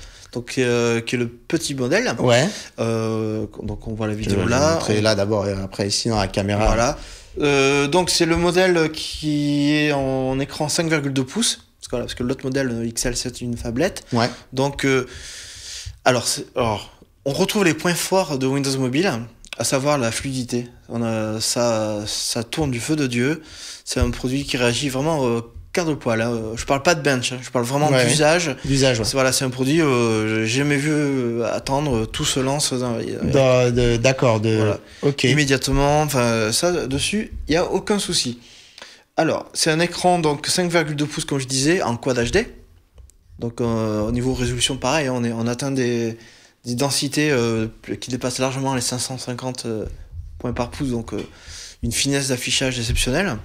Euh, qui est le petit modèle. Ouais. Euh, donc on voit la vidéo là. On... là d'abord et après ici dans la caméra. Voilà. Euh, donc c'est le modèle qui est en écran 5,2 pouces parce que, l'autre modèle XL c'est une tablette. Ouais. Donc alors, on retrouve les points forts de Windows Mobile à savoir la fluidité. On a, ça, ça tourne du feu de Dieu. C'est un produit qui réagit vraiment de poids. Là, euh, je parle pas de bench, hein. je parle vraiment d'usage. Voilà, c'est un produit, euh, j'ai jamais vu euh, attendre, tout se lance. D'accord, ok. Immédiatement, enfin, ça, dessus, il n'y a aucun souci. Alors, c'est un écran, donc 5,2 pouces, comme je disais, en quad HD. Donc, au niveau résolution, pareil, hein, on, est, on atteint des, des densités qui dépassent largement les 550 points par pouce, donc une finesse d'affichage exceptionnelle.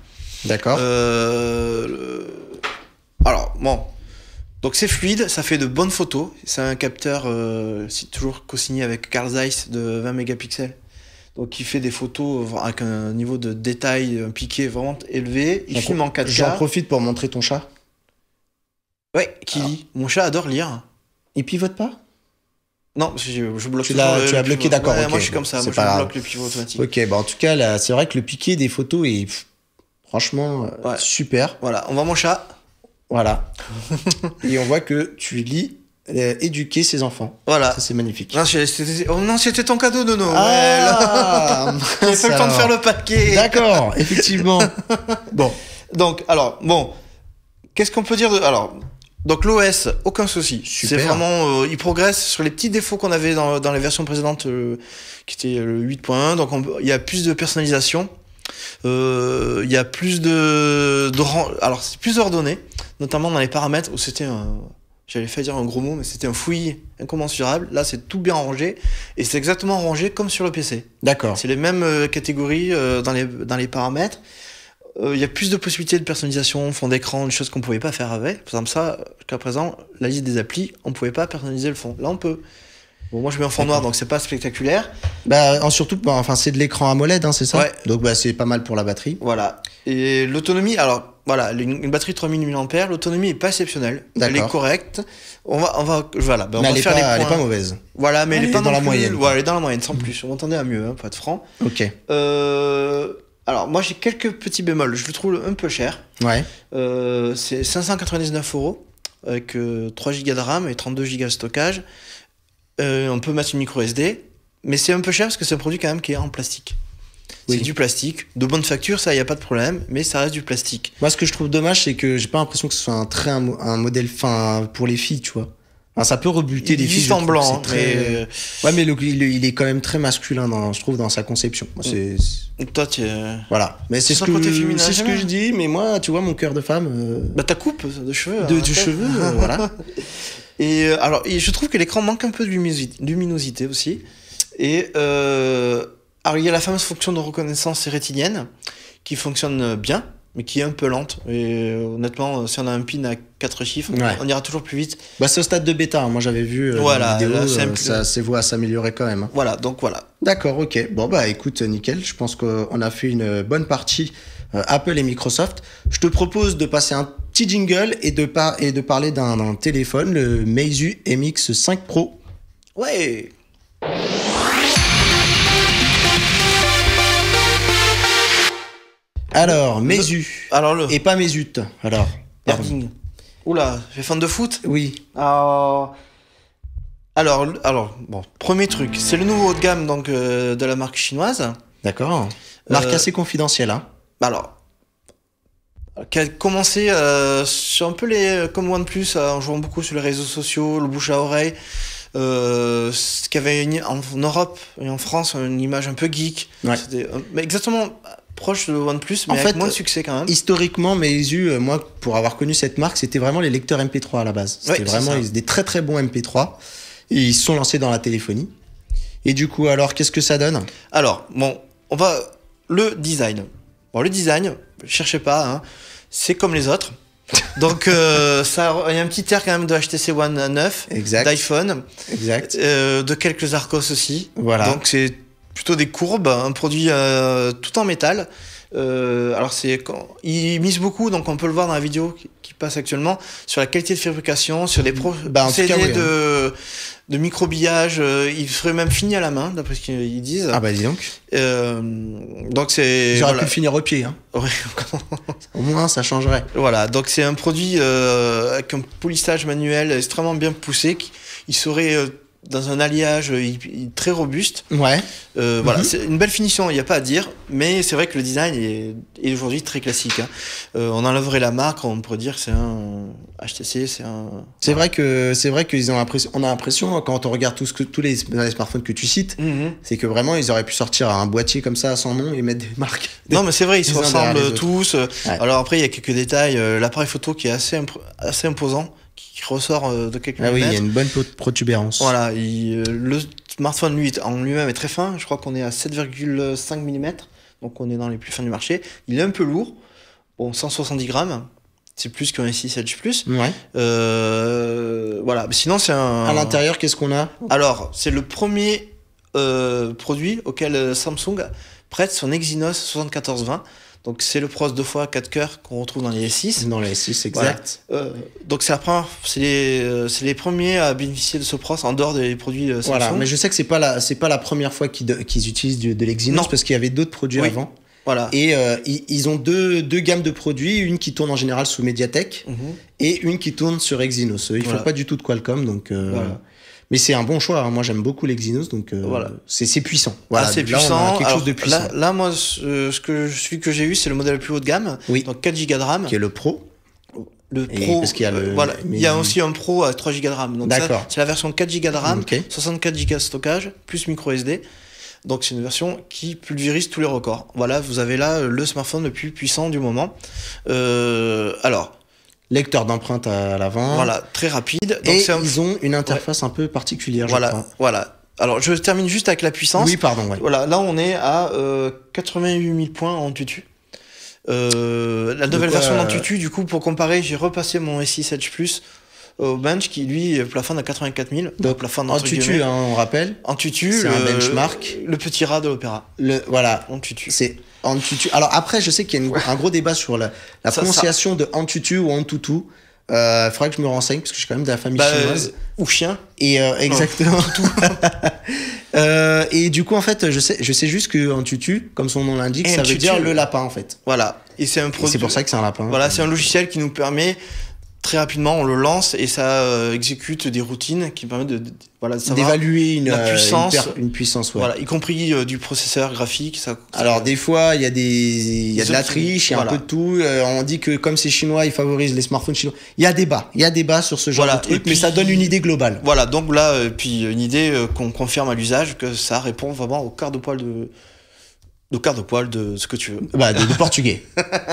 D'accord. Euh, alors, bon. Donc c'est fluide, ça fait de bonnes photos. C'est un capteur, euh, toujours co-signé avec Carl Zeiss de 20 mégapixels. Donc il fait des photos euh, avec un niveau de détail, un piqué vraiment élevé. Il filme en 4K. J'en profite pour montrer ton chat. Ouais, qui lit. Mon chat adore lire. Il pivote pas non, je, bloque. Tu l'as, tu bloqué, d'accord. Moi, je suis comme ça. je bloque le pivot automatique. Ok, bah en tout cas, là, c'est vrai que le piqué des photos est Franchement, euh, super. Voilà, on va mon chat. Voilà. et on voit que tu lis euh, éduquer ses enfants. Voilà. c'est magnifique. Oh non, c'était ton cadeau, Nono. Ah, n'y pas le temps de faire le paquet. D'accord, effectivement. bon. Donc, alors, bon. Qu'est-ce qu'on peut dire de. Alors. Donc l'OS, aucun souci. C'est vraiment, euh, il progresse sur les petits défauts qu'on avait dans, les versions précédentes, qui étaient le 8.1. Donc il y a plus de personnalisation. Euh, il y a plus de, alors c'est plus ordonné, notamment dans les paramètres où c'était j'allais faire dire un gros mot, mais c'était un fouillis incommensurable. Là, c'est tout bien rangé et c'est exactement rangé comme sur le PC. D'accord. C'est les mêmes euh, catégories euh, dans les dans les paramètres. Il y a plus de possibilités de personnalisation, fond d'écran, des choses qu'on pouvait pas faire avec. Par exemple, ça, jusqu'à présent, la liste des applis, on pouvait pas personnaliser le fond. Là, on peut. Bon, moi je mets en fond noir donc c'est pas spectaculaire. Bah, en surtout, bah, enfin c'est de l'écran AMOLED, hein, c'est ça Donc bah, c'est pas mal pour la batterie. Voilà. Et l'autonomie, alors voilà, une, batterie batterie 3000 mAh, l'autonomie est pas exceptionnelle, elle est correcte. On va, on va, voilà, bah, on mais va elle faire pas, Elle pas mauvaise. Voilà, mais elle, est pas dans la moyenne. elle est dans la moyenne, sans plus. On entendait à mieux, hein, pas de franc. Ok. Euh, alors moi j'ai quelques petits bémols. Je le trouve un peu cher. Ouais. Euh, c'est 599 euros avec 3 euh, Go de RAM et 32 Go de stockage. Euh, on peut mettre une micro SD, mais c'est un peu cher parce que c'est un produit quand même qui est en plastique. C'est du plastique, de bonne facture, ça, il n'y a pas de problème, mais ça reste du plastique. Moi, ce que je trouve dommage, c'est que j'ai pas l'impression que ce soit un très un modèle fin pour les filles, tu vois ça peut rebuter des filles. en blanc, hein, très... mais... Ouais, mais il, est quand même très masculin, dans, je trouve, dans sa conception. c'est... Mm. Toi, tu... Euh, voilà. Mais c'est ce, que, c'est ce que je dis, mais moi, tu vois, mon cœur de femme... Euh, bah, ta coupe euh, de cheveux. De, hein, cheveux, voilà. Et alors, je trouve que l'écran manque un peu de luminosité aussi. Et... alors, il y a la fameuse fonction de reconnaissance rétinienne qui fonctionne bien, mais qui est un peu lente. Et euh, honnêtement, si on a un pin à 4 chiffres, on ira toujours plus vite. Bah, c'est au stade de bêta, hein. moi j'avais vu euh, voilà, vidéo, là, euh, ça à s'améliorer quand même. Hein. Voilà, donc voilà. D'accord, ok. Bon, bah écoute, nickel, je pense qu'on a fait une bonne partie Apple et Microsoft. Je te propose de passer un petit jingle et de, par et de parler d'un téléphone, le Meizu MX5 Pro. Ouais! Alors, Mézu, Alors Et pas Mézut, Alors. Oula, Oula, j'ai fan de foot Oui. Euh, alors, alors, bon, premier truc, c'est le nouveau haut de gamme donc, euh, de la marque chinoise. D'accord. Euh, marque assez confidentielle, hein. Bah alors, qui a commencé sur un peu les, comme OnePlus, en jouant beaucoup sur les réseaux sociaux, le bouche à oreille, ce qui avait en Europe et en France une image un peu geek. Mais exactement proche de OnePlus, mais en avec fait, moins de succès quand même. Historiquement, mais eurent, moi, pour avoir connu cette marque, c'était vraiment les lecteurs MP3 à la base. C'était vraiment des très très bons MP3. ils se sont lancés dans la téléphonie. Et du coup, alors, qu'est-ce que ça donne Alors, bon, on va. Le design. Bon, le design, cherchez pas, hein. c'est comme les autres. Donc, euh, ça, il y a un petit air quand même de HTC One 9, d'iPhone, Exact. Euh, de quelques Arcos aussi. Voilà. Donc, c'est plutôt des courbes, un produit euh, tout en métal. Euh, alors c'est il mise beaucoup, donc on peut le voir dans la vidéo qui, passe actuellement sur la qualité de fabrication, sur les procédés bah, de, hein. de microbillage. Euh, même fini à la main, d'après ce qu'ils disent. Ah bah dis donc. Euh, donc c'est. J'aurais pu finir au pied. Hein. au moins ça changerait. Voilà, donc c'est un produit avec un polissage manuel extrêmement bien poussé. Qui, il serait dans un alliage euh, très robuste. Ouais. Euh, Voilà, mhm. c'est une belle finition, il n'y a pas à dire, mais c'est vrai que le design est, aujourd'hui très classique. Hein. Euh, on enlèverait la marque, on pourrait dire que c'est un HTC, c'est un. C'est vrai que c'est vrai qu'ils ont on a l'impression hein, quand on regarde tout ce que, tous les, smartphones que tu cites, mhm. c'est que vraiment ils auraient pu sortir un boîtier comme ça sans nom et mettre des marques. non, mais c'est vrai, ils se ressemblent tous. Alors après, il y a quelques détails. Euh, l'appareil photo qui est assez, assez imposant qui ressort euh, de quelques Ah oui, il y a une bonne protubérance. Voilà, euh, le smartphone lui en lui-même est très fin, je crois qu'on est à 7,5 mm, donc on est dans les plus fins du marché. Il est un peu lourd, bon 170 grammes, c'est plus qu'un S6 Edge Plus. Ouais. Euh, voilà, sinon c'est un. À l'intérieur, qu'est-ce qu'on a Alors, c'est le premier produit auquel Samsung prête son Exynos 7420. Donc c'est le pros deux fois quatre coeurs qu'on retrouve dans les S6. Dans les S6, exact. Euh, donc c'est euh, c'est les, premiers à bénéficier de ce pros en dehors des produits Samsung. Voilà, mais je sais que c'est pas pas la première fois qu'ils, utilisent de, l'Exynos parce qu'il y avait d'autres produits avant. Voilà. Et euh, ils, ont deux, deux, gammes de produits, une qui tourne en général sous Mediatek mhm. et une qui tourne sur Exynos. Ils ne font pas du tout de Qualcomm, donc. Mais c'est un bon choix. Hein. Moi, j'aime beaucoup les donc euh, c'est puissant. c'est puissant. de Là, moi, ce, euh, que suis, que j'ai eu, c'est le modèle le plus haut de gamme, donc 4 Go de RAM, qui est le Pro. Le Pro, il y a, euh, voilà, il y a aussi un Pro à 3 Go de RAM. Donc c'est la version 4 Go de RAM, 64 Go de stockage, plus micro SD. Donc c'est une version qui pulvérise tous les records. Voilà, vous avez là le smartphone le plus puissant du moment. alors, lecteur d'empreintes à l'avant. Voilà, très rapide. et ils ont une interface un peu particulière. Voilà, je voilà. Alors je termine juste avec la puissance. Oui, pardon. Voilà, là on est à 88 euh, 000 points en tutu. Euh, la nouvelle version version euh, tutu, du coup, pour comparer, j'ai repassé mon S6 Edge Plus au bench qui lui plafonne à 84 000. Donc plafonne en tutu, hein, on rappelle. En tutu, c'est un benchmark. Le petit rat de l'opéra. Le voilà, en tutu. C'est Antutu. Alors après, je sais qu'il y a un gros débat sur la, prononciation de Antutu ou Antutu. Il euh, faudrait que je me renseigne parce que suis quand même de la famille bah, chinoise. ou chien. Et euh, oh. exactement. Euh, et du coup, en fait, je sais, je sais juste que Antutu, comme son nom l'indique, ça veut dire le lapin en fait. Voilà. Et c'est un produit. C'est pour ça que c'est un lapin. Voilà, c'est un logiciel qui nous permet très rapidement, on le lance et ça euh, exécute des routines qui permettent de, de d'évaluer une, puissance, euh, une, puissance, voilà, y compris euh, du processeur graphique. Ça, Alors des fois, il y a des, il y a de la triche, il y a un peu de tout. on dit que comme c'est chinois, ils favorisent les smartphones chinois. Il y a débat, il y a débat sur ce genre de truc, mais ça donne une idée globale. Voilà, donc là, puis une idée qu'on confirme à l'usage que ça répond vraiment au quart de poil de, au quart de poil de ce que tu veux. Bah, de, de portugais.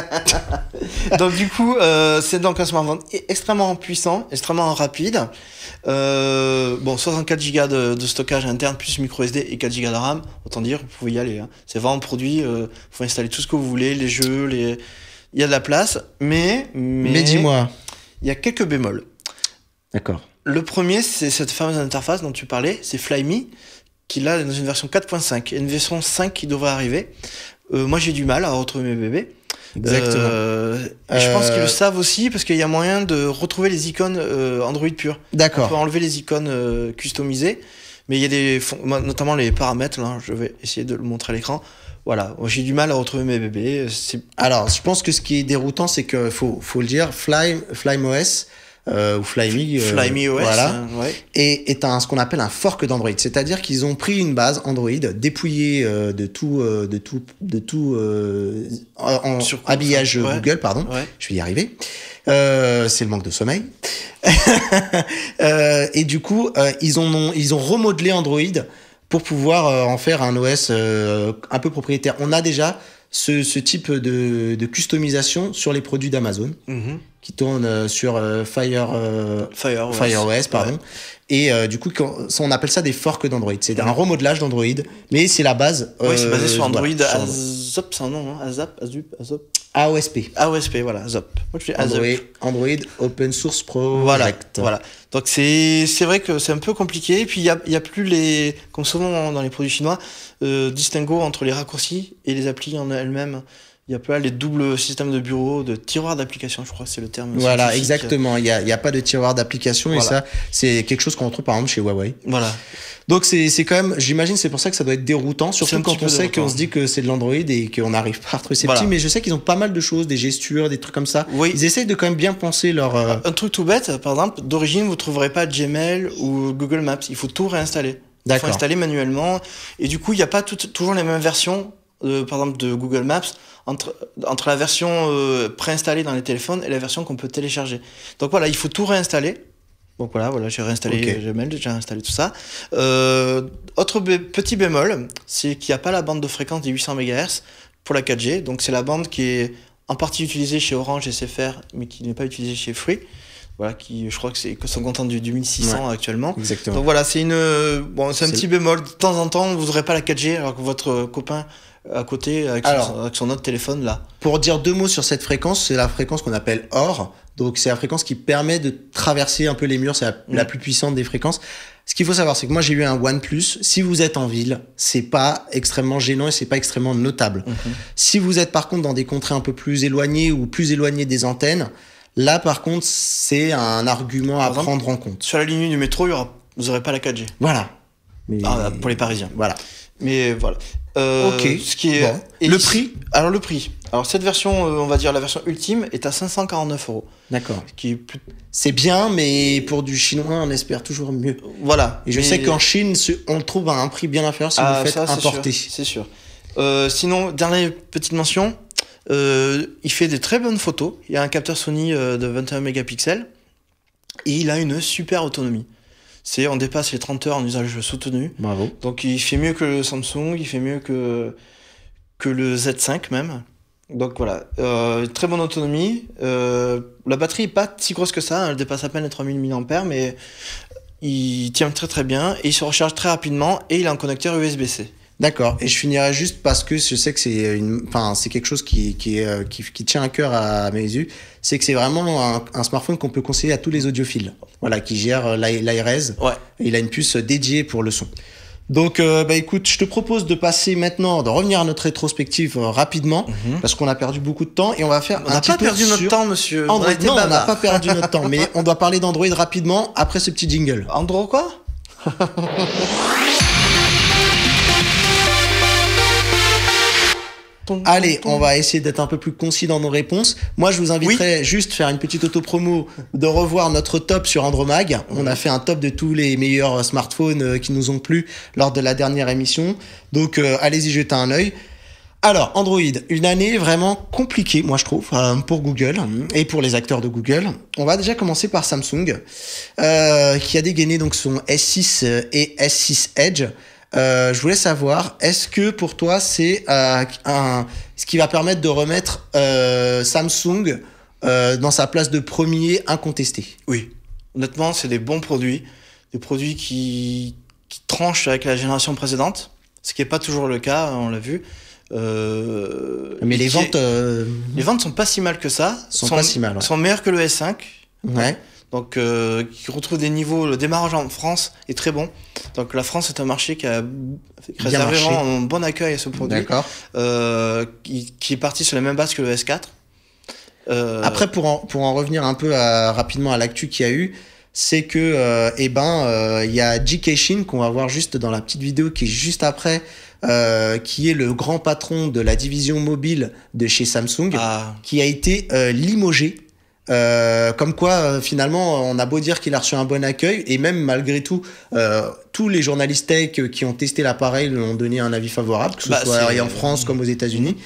donc du coup, euh, c'est donc un smartphone extrêmement puissant, extrêmement rapide. Euh, bon, 64 Go de, stockage interne plus micro SD et 4 Go de RAM. Autant dire, vous pouvez y aller. Hein. C'est vraiment produit. Euh, vous installer tout ce que vous voulez, les jeux, les. Il y a de la place, mais mais, dis-moi, il y a quelques bémols. D'accord. Le premier, c'est cette fameuse interface dont tu parlais, c'est Flyme, qui là est dans une version 4.5 et une version 5 qui devrait arriver. Euh, moi, j'ai du mal à retrouver mes bébés. Exactement. Euh, et je pense qu'ils le euh, savent aussi parce qu'il y a moyen de retrouver les icônes euh, Android pur, D'accord. On peut enlever les icônes customisées, mais il y a des, notamment les paramètres. Là, hein, je vais essayer de le montrer à l'écran voilà, j'ai du mal à retrouver mes bébés. Alors, je pense que ce qui est déroutant, c'est que faut, faut le dire, Fly, OS euh, ou Flyme. Euh, Flyme Voilà. Euh, et, est un ce qu'on appelle un fork d'Android. C'est-à-dire qu'ils ont pris une base Android dépouillée euh, de tout, de tout, de tout en habillage Google, pardon. Je vais y arriver. Euh, c'est le manque de sommeil. et du coup, ils, ont, ils ont remodelé Android pour pouvoir en faire un OS un peu propriétaire. On a déjà ce, type de, customisation sur les produits d'Amazon. Mm-hmm qui tourne euh, sur euh, Fire, euh, Fire, Fire, OS, pardon. Et du coup, on appelle ça des forks d'Android. C'est un remodelage d'Android, mais c'est la base. oui, c'est basé sur Android. Voilà, Azop, c'est un nom, hein Azap, Azop. AOSP. AOSP, voilà, Azop. Moi, je fais Android, Open Source Project. Voilà, voilà. Donc, c'est vrai que c'est un peu compliqué. Et puis, il n'y a, a, plus les. Comme souvent dans les produits chinois, distinguo entre les raccourcis et les applis en elles-mêmes il y a pas les doubles systèmes de bureau, de tiroirs d'application, je crois, c'est le terme. Voilà, exactement. Il n'y a, y a, pas de tiroir d'application et ça, c'est quelque chose qu'on retrouve par exemple chez Huawei. Voilà. Donc c'est quand même, j'imagine, c'est pour ça que ça doit être déroutant, surtout quand on sait qu'on se dit que c'est de l'Android et qu'on n'arrive pas à retrouver ces petits. Mais je sais qu'ils ont pas mal de choses, des gestures, des trucs comme ça. Oui. Ils essayent de quand même bien penser leur. Euh, un truc tout bête, par exemple, d'origine, vous trouverez pas Gmail ou Google Maps. Il faut tout réinstaller. Il faut installer manuellement. Et du coup, il n'y a pas toujours les mêmes versions euh, par exemple de Google Maps entre, entre la version euh, préinstallée dans les téléphones et la version qu'on peut télécharger. Donc voilà, il faut tout réinstaller. Donc voilà, voilà j'ai réinstallé Gmail, j'ai réinstallé tout ça. Euh, autre petit bémol, c'est qu'il n'y a pas la bande de fréquence des 800 MHz pour la 4G. Donc c'est la bande qui est en partie utilisée chez Orange et CFR, mais qui n'est pas utilisée chez Free. Voilà, qui, je crois que c'est que sont contents du, 1600 actuellement. Donc voilà, c'est une, bon, c'est un petit bémol. De temps en temps, vous n'aurez pas la 4G alors que votre copain à côté avec, Alors, son, autre téléphone là. Pour dire deux mots sur cette fréquence, c'est la fréquence qu'on appelle OR. Donc c'est la fréquence qui permet de traverser un peu les murs, c'est la, mm. plus puissante des fréquences. Ce qu'il faut savoir, c'est que moi j'ai eu un OnePlus. Si vous êtes en ville, c'est pas extrêmement gênant et c'est pas extrêmement notable. Mm-hmm. Si vous êtes par contre dans des contrées un peu plus éloignées ou plus éloignées des antennes, là par contre c'est un argument à prendre en compte. Sur la ligne du métro, vous n'aurez pas la 4G. Voilà. Mais... Ah, pour les Parisiens. Voilà. Mais voilà. Euh, ok. Ce qui est bon. le prix Alors le prix. Alors cette version, euh, on va dire la version ultime, est à 549 euros. D'accord. c'est bien, mais pour du chinois, on espère toujours mieux. Voilà. je sais qu'en Chine, on le trouve à un prix bien inférieur si vous ah, faites ça, importer. C'est sûr. Euh, sinon, dernière petite mention, il fait des très bonnes photos. Il a un capteur Sony de 21 mégapixels et il a une super autonomie. C'est on dépasse les 30 heures en usage soutenu. Bravo. Donc il fait mieux que le Samsung, il fait mieux que, que le Z5 même. Donc voilà, euh, très bonne autonomie. Euh, la batterie n'est pas si grosse que ça, hein. elle dépasse à peine les 3000 mAh, mais il tient très très bien et il se recharge très rapidement et il a un connecteur USB-C. D'accord. Et je finirai juste parce que je sais que c'est une, enfin, c'est quelque chose qui, qui, euh, qui, tient à cœur à mes yeux. C'est que c'est vraiment un, smartphone qu'on peut conseiller à tous les audiophiles. Voilà, qui gère euh, l'ARS. Ouais. il a une puce dédiée pour le son. Donc, euh, bah écoute, je te propose de passer maintenant, de revenir à notre rétrospective rapidement, mhm. parce qu'on a perdu beaucoup de temps et on va faire. On n'a pas perdu notre temps, monsieur. non, on n'a pas perdu notre temps, mais on doit parler d'Android rapidement après ce petit jingle. Android quoi Allez, on va essayer d'être un peu plus concis dans nos réponses. Moi, je vous inviterais juste à faire une petite auto-promo de revoir notre top sur Andromag. On a fait un top de tous les meilleurs smartphones euh, qui nous ont plu lors de la dernière émission. Donc, euh, allez-y jetez un œil. Alors, Android, une année vraiment compliquée, moi je trouve, euh, pour Google et pour les acteurs de Google. On va déjà commencer par Samsung, qui a dégainé donc son S6 et S6 Edge. Euh, je voulais savoir, est-ce que pour toi c'est euh, un ce qui va permettre de remettre euh, Samsung dans sa place de premier incontesté Oui, honnêtement, c'est des bons produits, des produits qui, tranchent avec la génération précédente, ce qui n'est pas toujours le cas, on l'a vu. Mais les ventes, les ventes sont pas si mal que ça, sont, sont pas si mal, sont meilleures que le S5. Ouais. ouais donc euh, qui retrouve des niveaux. Le démarrage en France est très bon. Donc la France est un marché qui a réservé vraiment un bon accueil à ce produit, euh, qui, est parti sur la même base que le S4. Euh, après, pour en, pour en revenir un peu rapidement à l'actu qu'il y a eu, c'est que eh ben il y a J.K. Shin qu'on va voir juste dans la petite vidéo qui est juste après. qui est le grand patron de la division mobile de chez Samsung, ah. qui a été limogé euh, comme quoi, euh, finalement, on a beau dire qu'il a reçu un bon accueil, et même malgré tout, euh, tous les journalistes tech qui ont testé l'appareil ont donné un avis favorable, que ce bah, soit en France comme aux États-Unis.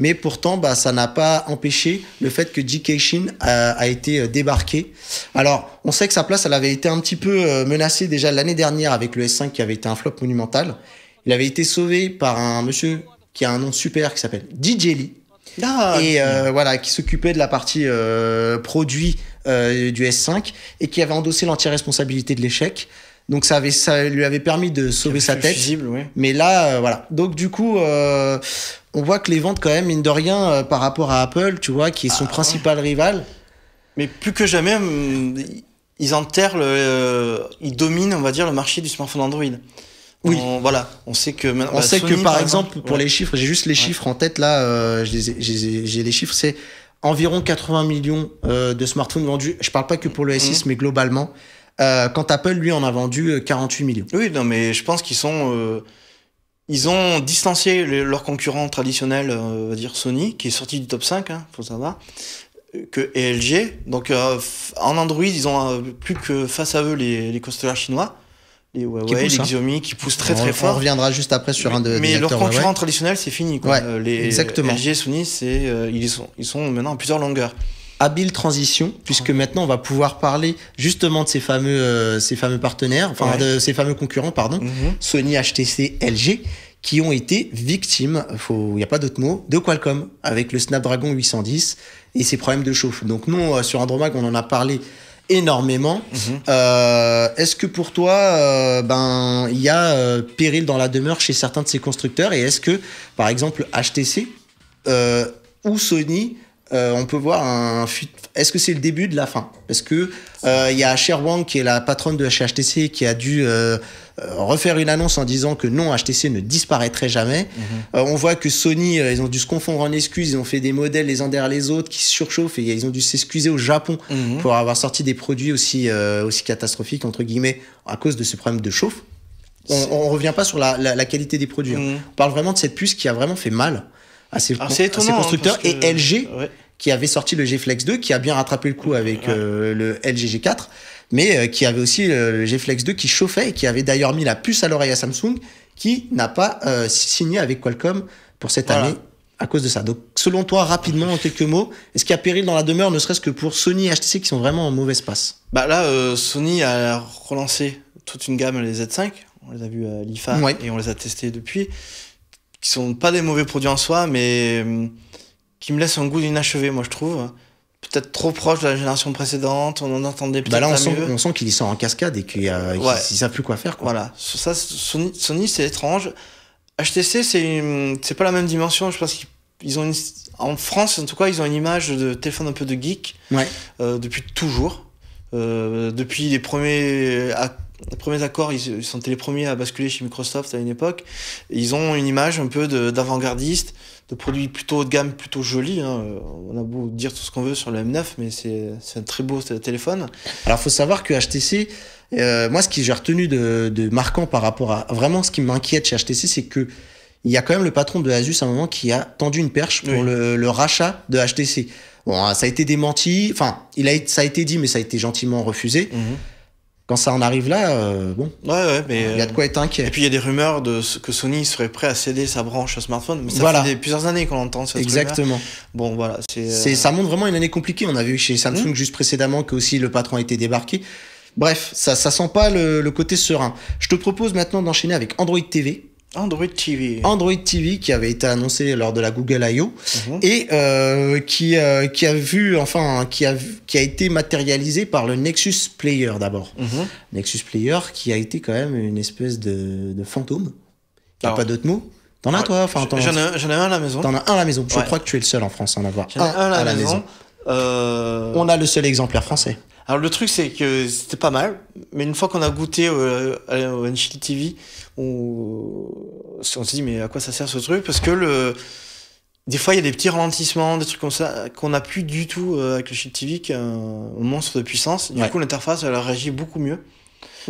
Mais pourtant, bah, ça n'a pas empêché le fait que J.K. Shin a, a, été débarqué. Alors, on sait que sa place, elle avait été un petit peu menacée déjà l'année dernière avec le S5 qui avait été un flop monumental. Il avait été sauvé par un monsieur qui a un nom super qui s'appelle DJ Lee et euh, voilà, qui s'occupait de la partie euh, produit euh, du S5 et qui avait endossé l'entière responsabilité de l'échec. Donc ça avait ça lui avait permis de sauver sa tête. Mais là voilà. Donc du coup on voit que les ventes quand même mine de rien par rapport à Apple, tu vois, qui est son ah, principal rival. Mais plus que jamais hum, ils enterrent ils dominent, on va dire le marché du smartphone Android. Oui. On, voilà, on sait que On bah, sait que par, exemple, pour les chiffres, j'ai juste les chiffres en tête là, euh, j'ai les chiffres, c'est environ 80 millions euh, de smartphones vendus. Je parle pas que pour le S6, mhm. mais globalement. Euh, quand Apple, lui, en a vendu 48 millions. Oui, non, mais je pense qu'ils sont. ils ont distancié leurs concurrents traditionnels, on va dire Sony, qui est sorti du top 5, hein, faut savoir, que, LG. Donc en Android, ils ont plus que face à eux les, les chinois qui poussent hein. très très fort. On reviendra juste après sur un de leurs concurrents traditionnels, c'est fini. Quoi. Euh, les exactement. LG, Sony, c'est euh, ils sont ils sont maintenant à plusieurs longueurs. Habile transition, puisque maintenant on va pouvoir parler justement de ces fameux euh, ces fameux partenaires, enfin de ces fameux concurrents, pardon, mhm. Sony, HTC, LG qui ont été victimes, il n'y a pas d'autre mot, de Qualcomm avec le Snapdragon 810 et ses problèmes de chauffe. Donc nous, sur Andromag, on en a parlé énormément. Mhm. Euh, est-ce que pour toi, euh, ben, il y a euh, péril dans la demeure chez certains de ces constructeurs Et est-ce que, par exemple, HTC ou Sony, on peut voir un Est-ce que c'est le début de la fin Parce que il y a Cher Wang qui est la patronne de chez HTC qui a dû euh, refaire une annonce en disant que non, HTC ne disparaîtrait jamais. Mhm. Euh, on voit que Sony, euh, ils ont dû se confondre en excuses, ils ont fait des modèles les uns derrière les autres qui surchauffent et ils ont dû s'excuser au Japon mhm. pour avoir sorti des produits aussi, aussi catastrophiques, entre guillemets, à cause de ce problème de chauffe. On, ne revient pas sur la, qualité des produits. Hein. Mhm. On parle vraiment de cette puce qui a vraiment fait mal à ces, ah, constructeurs et LG. qui avait sorti le G Flex 2, qui a bien rattrapé le coup avec le LG G4 mais euh, qui avait aussi euh, le G Flex 2 qui chauffait et qui avait d'ailleurs mis la puce à l'oreille à Samsung, qui n'a pas euh, signé avec Qualcomm pour cette année à cause de ça. Donc, selon toi, rapidement, en quelques mots, est-ce qu'il y a péril dans la demeure, ne serait-ce que pour Sony et HTC qui sont vraiment en mauvais passe Bah là, Sony a relancé toute une gamme, les Z5, on les a vus à l'IFA et on les a testés depuis, qui sont pas des mauvais produits en soi, mais hum, qui me laissent un goût d'inachevé, moi je trouve peut-être trop proche de la génération précédente, on en entendait bah peut-être bah on sent, qu'il On sent en cascade et qu'ils ne ouais. savent plus quoi faire. Quoi. Voilà, ça, Sony, Sony c'est étrange. HTC, c'est pas la même dimension. Je pense qu'ils ont en France, en tout cas, ils ont une image de téléphone un peu de geek ouais. Euh, depuis toujours. Euh, depuis les premiers les premiers accords, ils, sont les premiers à basculer chez Microsoft à une époque. ils ont une image un peu d'avant-gardiste, de, produits plutôt haut de gamme, plutôt jolis hein. On a beau dire tout ce qu'on veut sur le M9, mais c'est un très beau téléphone. Alors, faut savoir que HTC, euh, moi, ce que j'ai retenu de, marquant par rapport à vraiment ce qui m'inquiète chez HTC, c'est que il y a quand même le patron de Asus à un moment qui a tendu une perche pour le, rachat de HTC. Bon, ah, ça a été démenti. Enfin, il a, ça a été dit, mais ça a été gentiment refusé. Mhm quand ça en arrive là, euh, bon. mais. Il y a de quoi être inquiet. Et puis il y a des rumeurs de que Sony serait prêt à céder sa branche au smartphone. Mais ça fait plusieurs années qu'on entend ça. Exactement. Bon, voilà. Euh, c'est, Ça montre vraiment une année compliquée. On a vu chez Samsung hmm. juste précédemment que aussi le patron a été débarqué. Bref, ça, ça sent pas le côté serein. Je te propose maintenant d'enchaîner avec Android TV. Android TV. Android TV qui avait été annoncé lors de la Google I.O. Mhm. et euh, qui, euh, qui a vu, enfin, qui a, qui a été matérialisé par le Nexus Player d'abord. Mhm. Nexus Player qui a été quand même une espèce de, de fantôme. Il n'y a pas d'autre mot. T'en as toi enfin, J'en ai, un à la maison. T'en as un à la maison. Je crois que tu es le seul en France à en avoir un, à la, maison. Euh, On a le seul exemplaire français. Alors le truc c'est que c'était pas mal, mais une fois qu'on a goûté au Unchill euh, TV, on, on s'est dit mais à quoi ça sert ce truc Parce que le des fois, il y a des petits ralentissements, des trucs comme ça, qu'on n'a plus du tout euh, avec le Shield TV, qui un monstre de puissance. Du coup, l'interface, elle réagit beaucoup mieux.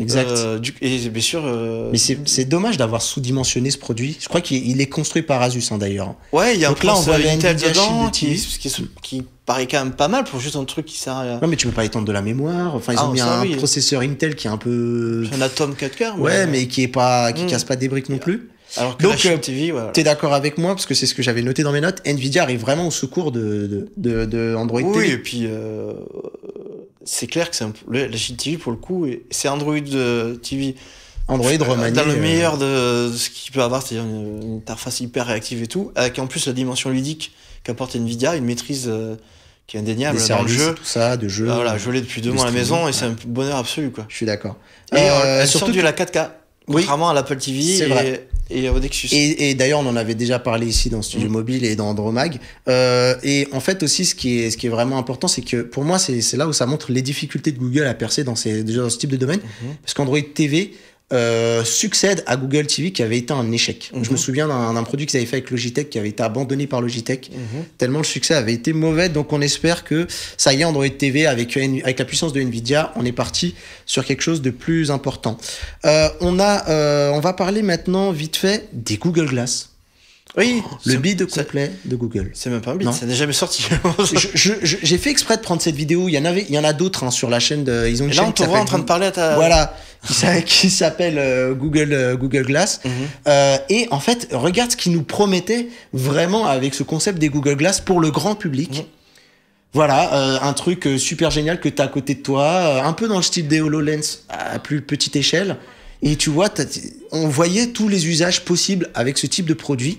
Exact. Euh, et bien sûr. Mais c'est dommage d'avoir sous-dimensionné ce produit. Je crois qu'il est construit par Asus, hein, d'ailleurs. Ouais, il y a un là, on dedans, qui paraît quand même pas mal pour juste un truc qui sert à... Non, mais tu peux pas étendre de la mémoire. Enfin, ils ont ah, mis un processeur Intel qui est un peu. Un Atom Cutker. Mais... Ouais, euh, mais qui est pas, qui hmm. casse pas des briques non plus. Alors que Donc, euh, Chine TV, t'es d'accord avec moi parce que c'est ce que j'avais noté dans mes notes. Nvidia arrive vraiment au secours de de, de, Android TV. Oui, et puis euh, c'est clair que c'est un, la TV pour le coup, c'est Android TV. Android remanié. Dans le meilleur de, ce qu'il peut avoir, c'est-à-dire une, interface hyper réactive et tout, avec en plus la dimension ludique qu'apporte Nvidia, une maîtrise qui est indéniable dans le jeu. Tout ça, de jeu. Voilà, je l'ai depuis deux mois à la maison et c'est un bonheur absolu quoi. Je suis d'accord. Et euh, euh, surtout de la 4K. Contrairement à l'Apple TV et, au Et, d'ailleurs, on en avait déjà parlé ici dans Studio mm. Mobile et dans Andromag. Euh, et en fait aussi, ce qui est, ce qui est vraiment important, c'est que pour moi, c'est là où ça montre les difficultés de Google à percer dans, ces, dans ce type de domaine. Mm-hmm. Parce qu'Android TV, euh, succède à Google TV qui avait été un échec. Je me mhm. souviens d'un produit qu'ils avaient fait avec Logitech qui avait été abandonné par Logitech, mhm. tellement le succès avait été mauvais. Donc on espère que ça y est, Android TV, avec, avec la puissance de Nvidia, on est parti sur quelque chose de plus important. Euh, on, a, euh, on va parler maintenant vite fait des Google Glass. Oui. Le bid complet de Google. C'est même pas un bid, ça n'est jamais sorti. J'ai fait exprès de prendre cette vidéo. Il y en avait, il y en a d'autres hein, sur la chaîne. De, ils ont une là, on te voit en train de parler à ta. Voilà. qui s'appelle euh, Google euh, Google Glass. Mhm. Euh, et en fait, regarde ce qu'ils nous promettaient vraiment avec ce concept des Google Glass pour le grand public. Mhm. Voilà, un truc super génial que tu as à côté de toi, un peu dans le style des HoloLens à plus petite échelle. Et tu vois, on voyait tous les usages possibles avec ce type de produit.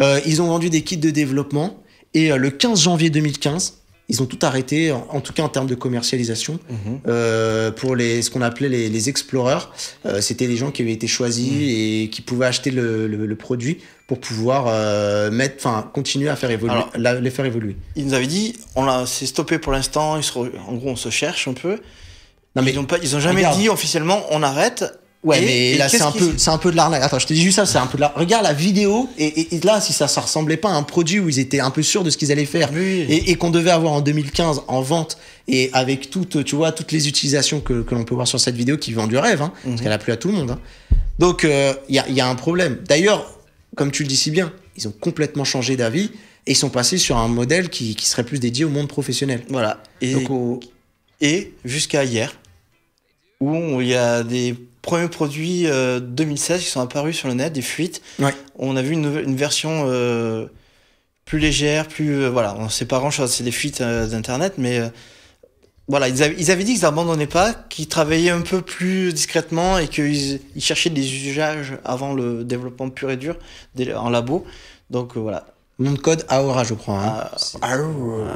Euh, ils ont vendu des kits de développement et euh, le 15 janvier 2015, ils ont tout arrêté, en, tout cas en termes de commercialisation, mhm. euh, pour les, ce qu'on appelait les, les C'était les gens qui avaient été choisis mhm. et qui pouvaient acheter le, produit pour pouvoir mettre, enfin, continuer à faire évoluer, les faire évoluer. Ils nous avaient dit, on s'est stoppé pour l'instant. En gros, on se cherche un peu. Non, mais ils n'ont jamais dit officiellement, on arrête. Ouais, mais là, c'est un, peu, c'est un peu de l'arnaque. Attends, je te dis juste ça, c'est un peu de l'arnaque. Regarde la vidéo, et, là, si ça, ne ressemblait pas à un produit où ils étaient un peu sûrs de ce qu'ils allaient faire, et, qu'on devait avoir en 2015 en vente, et avec toutes, tu vois, toutes les utilisations que, l'on peut voir sur cette vidéo qui vend du rêve, hein, parce mhm. qu'elle a plu à tout le monde. Hein. Donc, euh, il y, a, un problème. D'ailleurs, comme tu le dis si bien, ils ont complètement changé d'avis, et ils sont passés sur un modèle qui, serait plus dédié au monde professionnel. Voilà. Et, et jusqu'à hier, où il y a des premiers produits 2016 euh, qui sont apparus sur le net, des fuites. On a vu une, version euh, plus légère, plus. Euh, voilà, on sait pas grand-chose, c'est des fuites d'Internet, mais voilà, ils, avaient dit qu'ils n'abandonnaient pas, qu'ils travaillaient un peu plus discrètement et qu'ils cherchaient des usages avant le développement pur et dur en labo. Donc voilà. Nom de code Aura, je crois. Ou hein.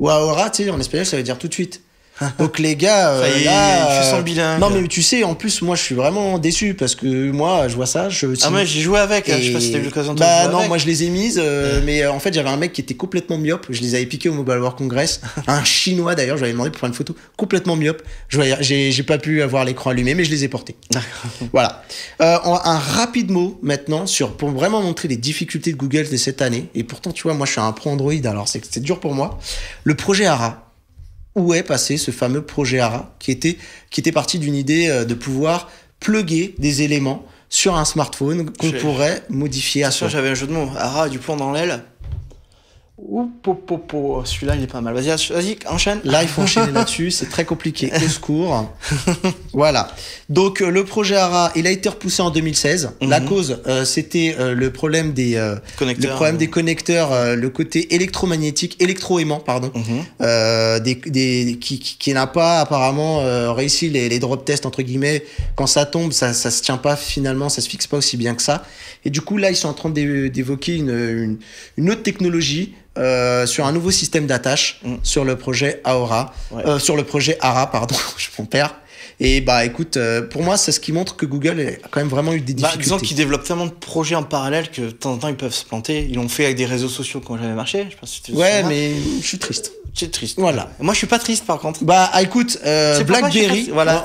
Aura, ah, tu sais, en espagnol, ça veut dire tout de suite. Donc les gars, euh, euh, Non mais tu sais, en plus moi je suis vraiment déçu parce que moi je vois ça. Je, ah moi j'ai joué avec. Hein, je sais pas si l'occasion de Bah non, moi je les ai mises, euh, mais en fait j'avais un mec qui était complètement myope. Je les avais piqués au Mobile World Congress. un Chinois d'ailleurs, j'avais demandé pour prendre une photo complètement myope. J'ai pas pu avoir l'écran allumé, mais je les ai portés. voilà. un rapide mot maintenant sur pour vraiment montrer les difficultés de Google de cette année. Et pourtant tu vois, moi je suis un pro Android, alors c'est dur pour moi. Le projet Ara où est passé ce fameux projet ARA qui était, qui était parti d'une idée euh, de pouvoir plugger des éléments sur un smartphone qu'on pourrait modifier à soi. J'avais un jeu de mots, ARA du plomb dans l'aile. Ouh, celui-là il est pas mal. Vas-y, enchaîne. Là, il faut enchaîner là-dessus, c'est très compliqué. Au secours. voilà. Donc euh, le projet ARA, il a été repoussé en 2016. La mhm. cause, euh, c'était euh, le problème des connecteurs, le problème des connecteurs, le côté électromagnétique, électroaimant, pardon, mhm. des, qui, n'a pas apparemment réussi les, drop tests entre guillemets. Quand ça tombe, ça, ça se tient pas finalement, ça se fixe pas aussi bien que ça. Et du coup, là, ils sont en train d'évoquer une autre technologie. Euh, sur un nouveau système d'attache mm. sur le projet Aura euh, sur le projet ARA, pardon, je m'en Et bah écoute, euh, pour moi, c'est ce qui montre que Google a quand même vraiment eu des bah, difficultés. Bah, exemple ils développent tellement de projets en parallèle que de temps en temps ils peuvent se planter. Ils l'ont fait avec des réseaux sociaux qui n'ont jamais marché. Je pense ouais, mais je suis triste. Tu es triste. Voilà. Moi, je suis pas triste par contre. Bah ah, écoute, Blackberry. Voilà.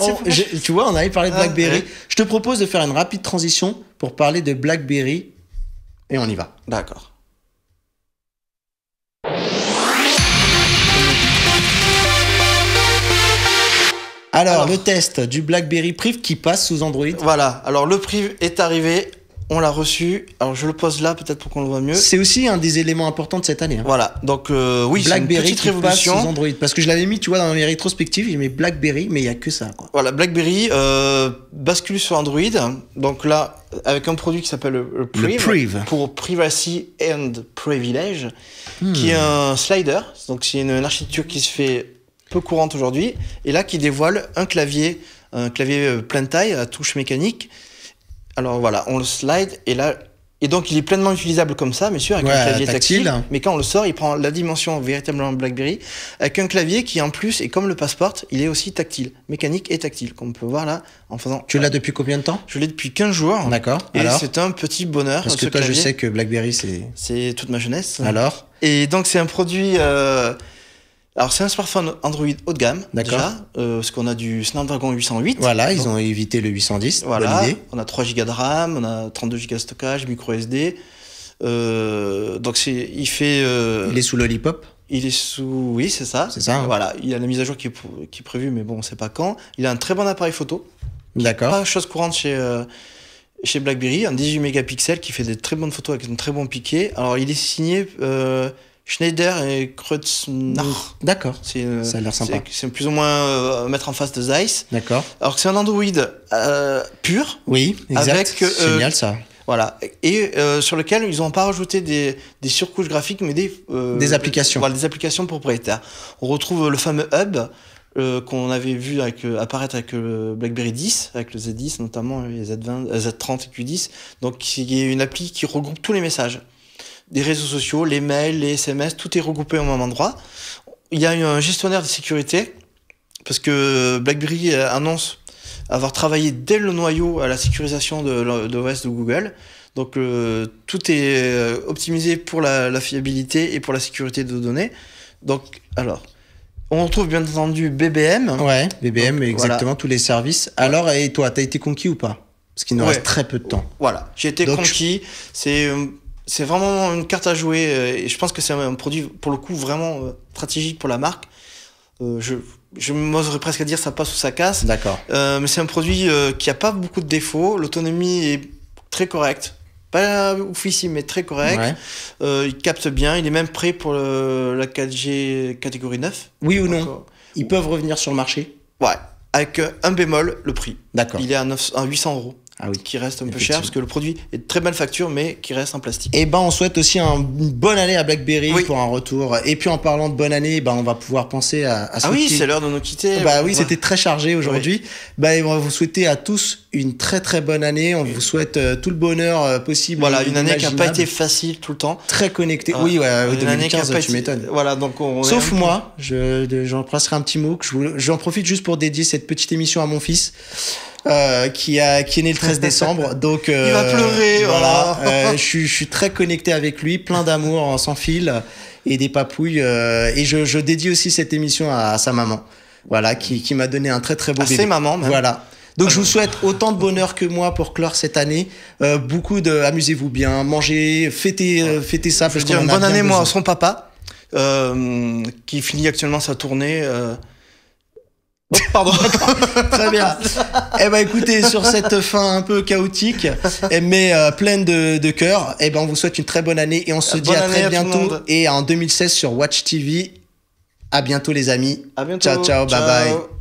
tu vois, on avait parlé de ah, Blackberry. Je te propose de faire une rapide transition pour parler de Blackberry et on y va. D'accord. Alors, le test du BlackBerry Priv qui passe sous Android. Voilà, alors le Priv est arrivé, on l'a reçu. Alors je le pose là peut-être pour qu'on le voit mieux. C'est aussi un des éléments importants de cette année. Hein. Voilà, donc euh, oui, BlackBerry une petite révolution. Passe sous Android. Parce que je l'avais mis, tu vois, dans mes rétrospectives, j'ai mis BlackBerry, mais il y a que ça. Voilà, BlackBerry euh, bascule sur Android. Donc là, avec un produit qui s'appelle le, Priv. pour Privacy and Privilege, qui hmm. est un slider. Donc c'est une architecture qui se fait peu courante aujourd'hui, et là qui dévoile un clavier, un clavier euh, plein de taille à touche mécanique. Alors voilà, on le slide et là, et donc il est pleinement utilisable comme ça, monsieur sûr, avec un clavier tactile. Mais quand on le sort, il prend la dimension véritablement BlackBerry, avec un clavier qui en plus est comme le passeport, il est aussi tactile, mécanique et tactile, comme on peut voir là en faisant. Tu l'as depuis combien de temps Je l'ai depuis 15 jours. D'accord. Et c'est un petit bonheur. Parce que toi, je sais que BlackBerry, c'est. C'est toute ma jeunesse. Alors. Et donc c'est un produit. Euh, alors c'est un smartphone Android haut de gamme déjà, euh, parce qu'on a du Snapdragon 808. Voilà, ils ont évité le 810. Voilà, bonne on a 3 Go de RAM, on a 32 Go de stockage, micro SD. Euh, donc c'est, il fait. Euh, il est sous Lollipop. Il est sous, oui c'est ça. C'est ça. Hein. Voilà, il y a la mise à jour qui est, prévue, mais bon on sait pas quand. Il a un très bon appareil photo. D'accord. Pas chose courante chez chez BlackBerry, un 18 mégapixels qui fait des très bonnes photos avec un très bon piqué. Alors il est signé Schneider et Kreutznach, D'accord. ça a l'air euh, sympa. C'est plus ou moins euh, mettre en face de Zeiss. D'accord. Alors que c'est un Android euh, pur. Oui, exact. Avec, Génial ça. Voilà. Et sur lequel ils n'ont pas rajouté des, surcouches graphiques, mais des, des applications. Voilà, des applications propriétaires. On retrouve le fameux Hub. qu'on avait vu avec, apparaître avec le BlackBerry 10, avec le Z10 notamment, les Z20, Z30 et Q10, donc y a une appli qui regroupe tous les messages les réseaux sociaux, les mails, les SMS, tout est regroupé au même endroit. Il y a un gestionnaire de sécurité, parce que BlackBerry euh, annonce avoir travaillé dès le noyau à la sécurisation de l'OS de Google. Donc euh, tout est euh, optimisé pour la, fiabilité et pour la sécurité de données. Donc alors, on retrouve bien entendu BBM. Ouais, BBM exactement tous les services. Alors et toi, t'as été conquis ou pas Parce qu'il nous reste très peu de temps. Voilà, j'ai été conquis. C'est c'est vraiment une carte à jouer euh, et je pense que c'est un produit pour le coup vraiment euh, stratégique pour la marque. Euh, je je m'oserais presque à dire ça passe ou ça casse. D'accord. mais c'est un produit qui n'a pas beaucoup de défauts. L'autonomie est très correcte. Pas ouf ici, mais très correcte. il capte bien. Il est même prêt pour la 4G catégorie 9. Oui ou non Ils peuvent revenir sur le marché Ouais. Avec un bémol, le prix. D'accord. Il est à, à 800 euros. Ah oui. Qui reste un peu cher parce que le produit est de très belle facture mais qui reste en plastique. Et eh ben on souhaite aussi une bonne année à BlackBerry pour un retour. Et puis en parlant de bonne année, ben on va pouvoir penser à, à Ah oui, c'est l'heure de nous quitter. Bah oui, c'était très chargé aujourd'hui. Ben on va vous souhaiter à tous une très très bonne année. On vous souhaite euh, tout le bonheur euh, possible. Voilà, une année qui n'a pas été facile tout le temps. Très connecté. Euh, oui, ouais, une 2015, année qui pas tu m'étonnes. Voilà, donc on Sauf moi, j'en passerai un petit mot que j'en profite juste pour dédier cette petite émission à mon fils. Euh, qui, a, qui est né le 13 décembre. Donc, euh, Il va pleurer. Voilà. Euh, je, je, suis très connecté avec lui, plein d'amour, sans fil et des papouilles. et je, je, dédie aussi cette émission à, sa maman. Voilà, qui, qui m'a donné un très très beau à bébé. ses mamans, Voilà. Donc je vous souhaite autant de bonheur que moi pour clore cette année. beaucoup de amusez-vous bien, mangez, fêtez, ça. je veux bonne année moi à son papa, qui finit actuellement sa tournée. Oh, pardon. Très bien. Eh ben écoutez, sur cette fin un peu chaotique, eh, mais euh, pleine de, cœur, eh ben on vous souhaite une très bonne année et on se dit à très bientôt et en 2016 sur Watch TV. À bientôt les amis. À bientôt. ciao, ciao. bye bye.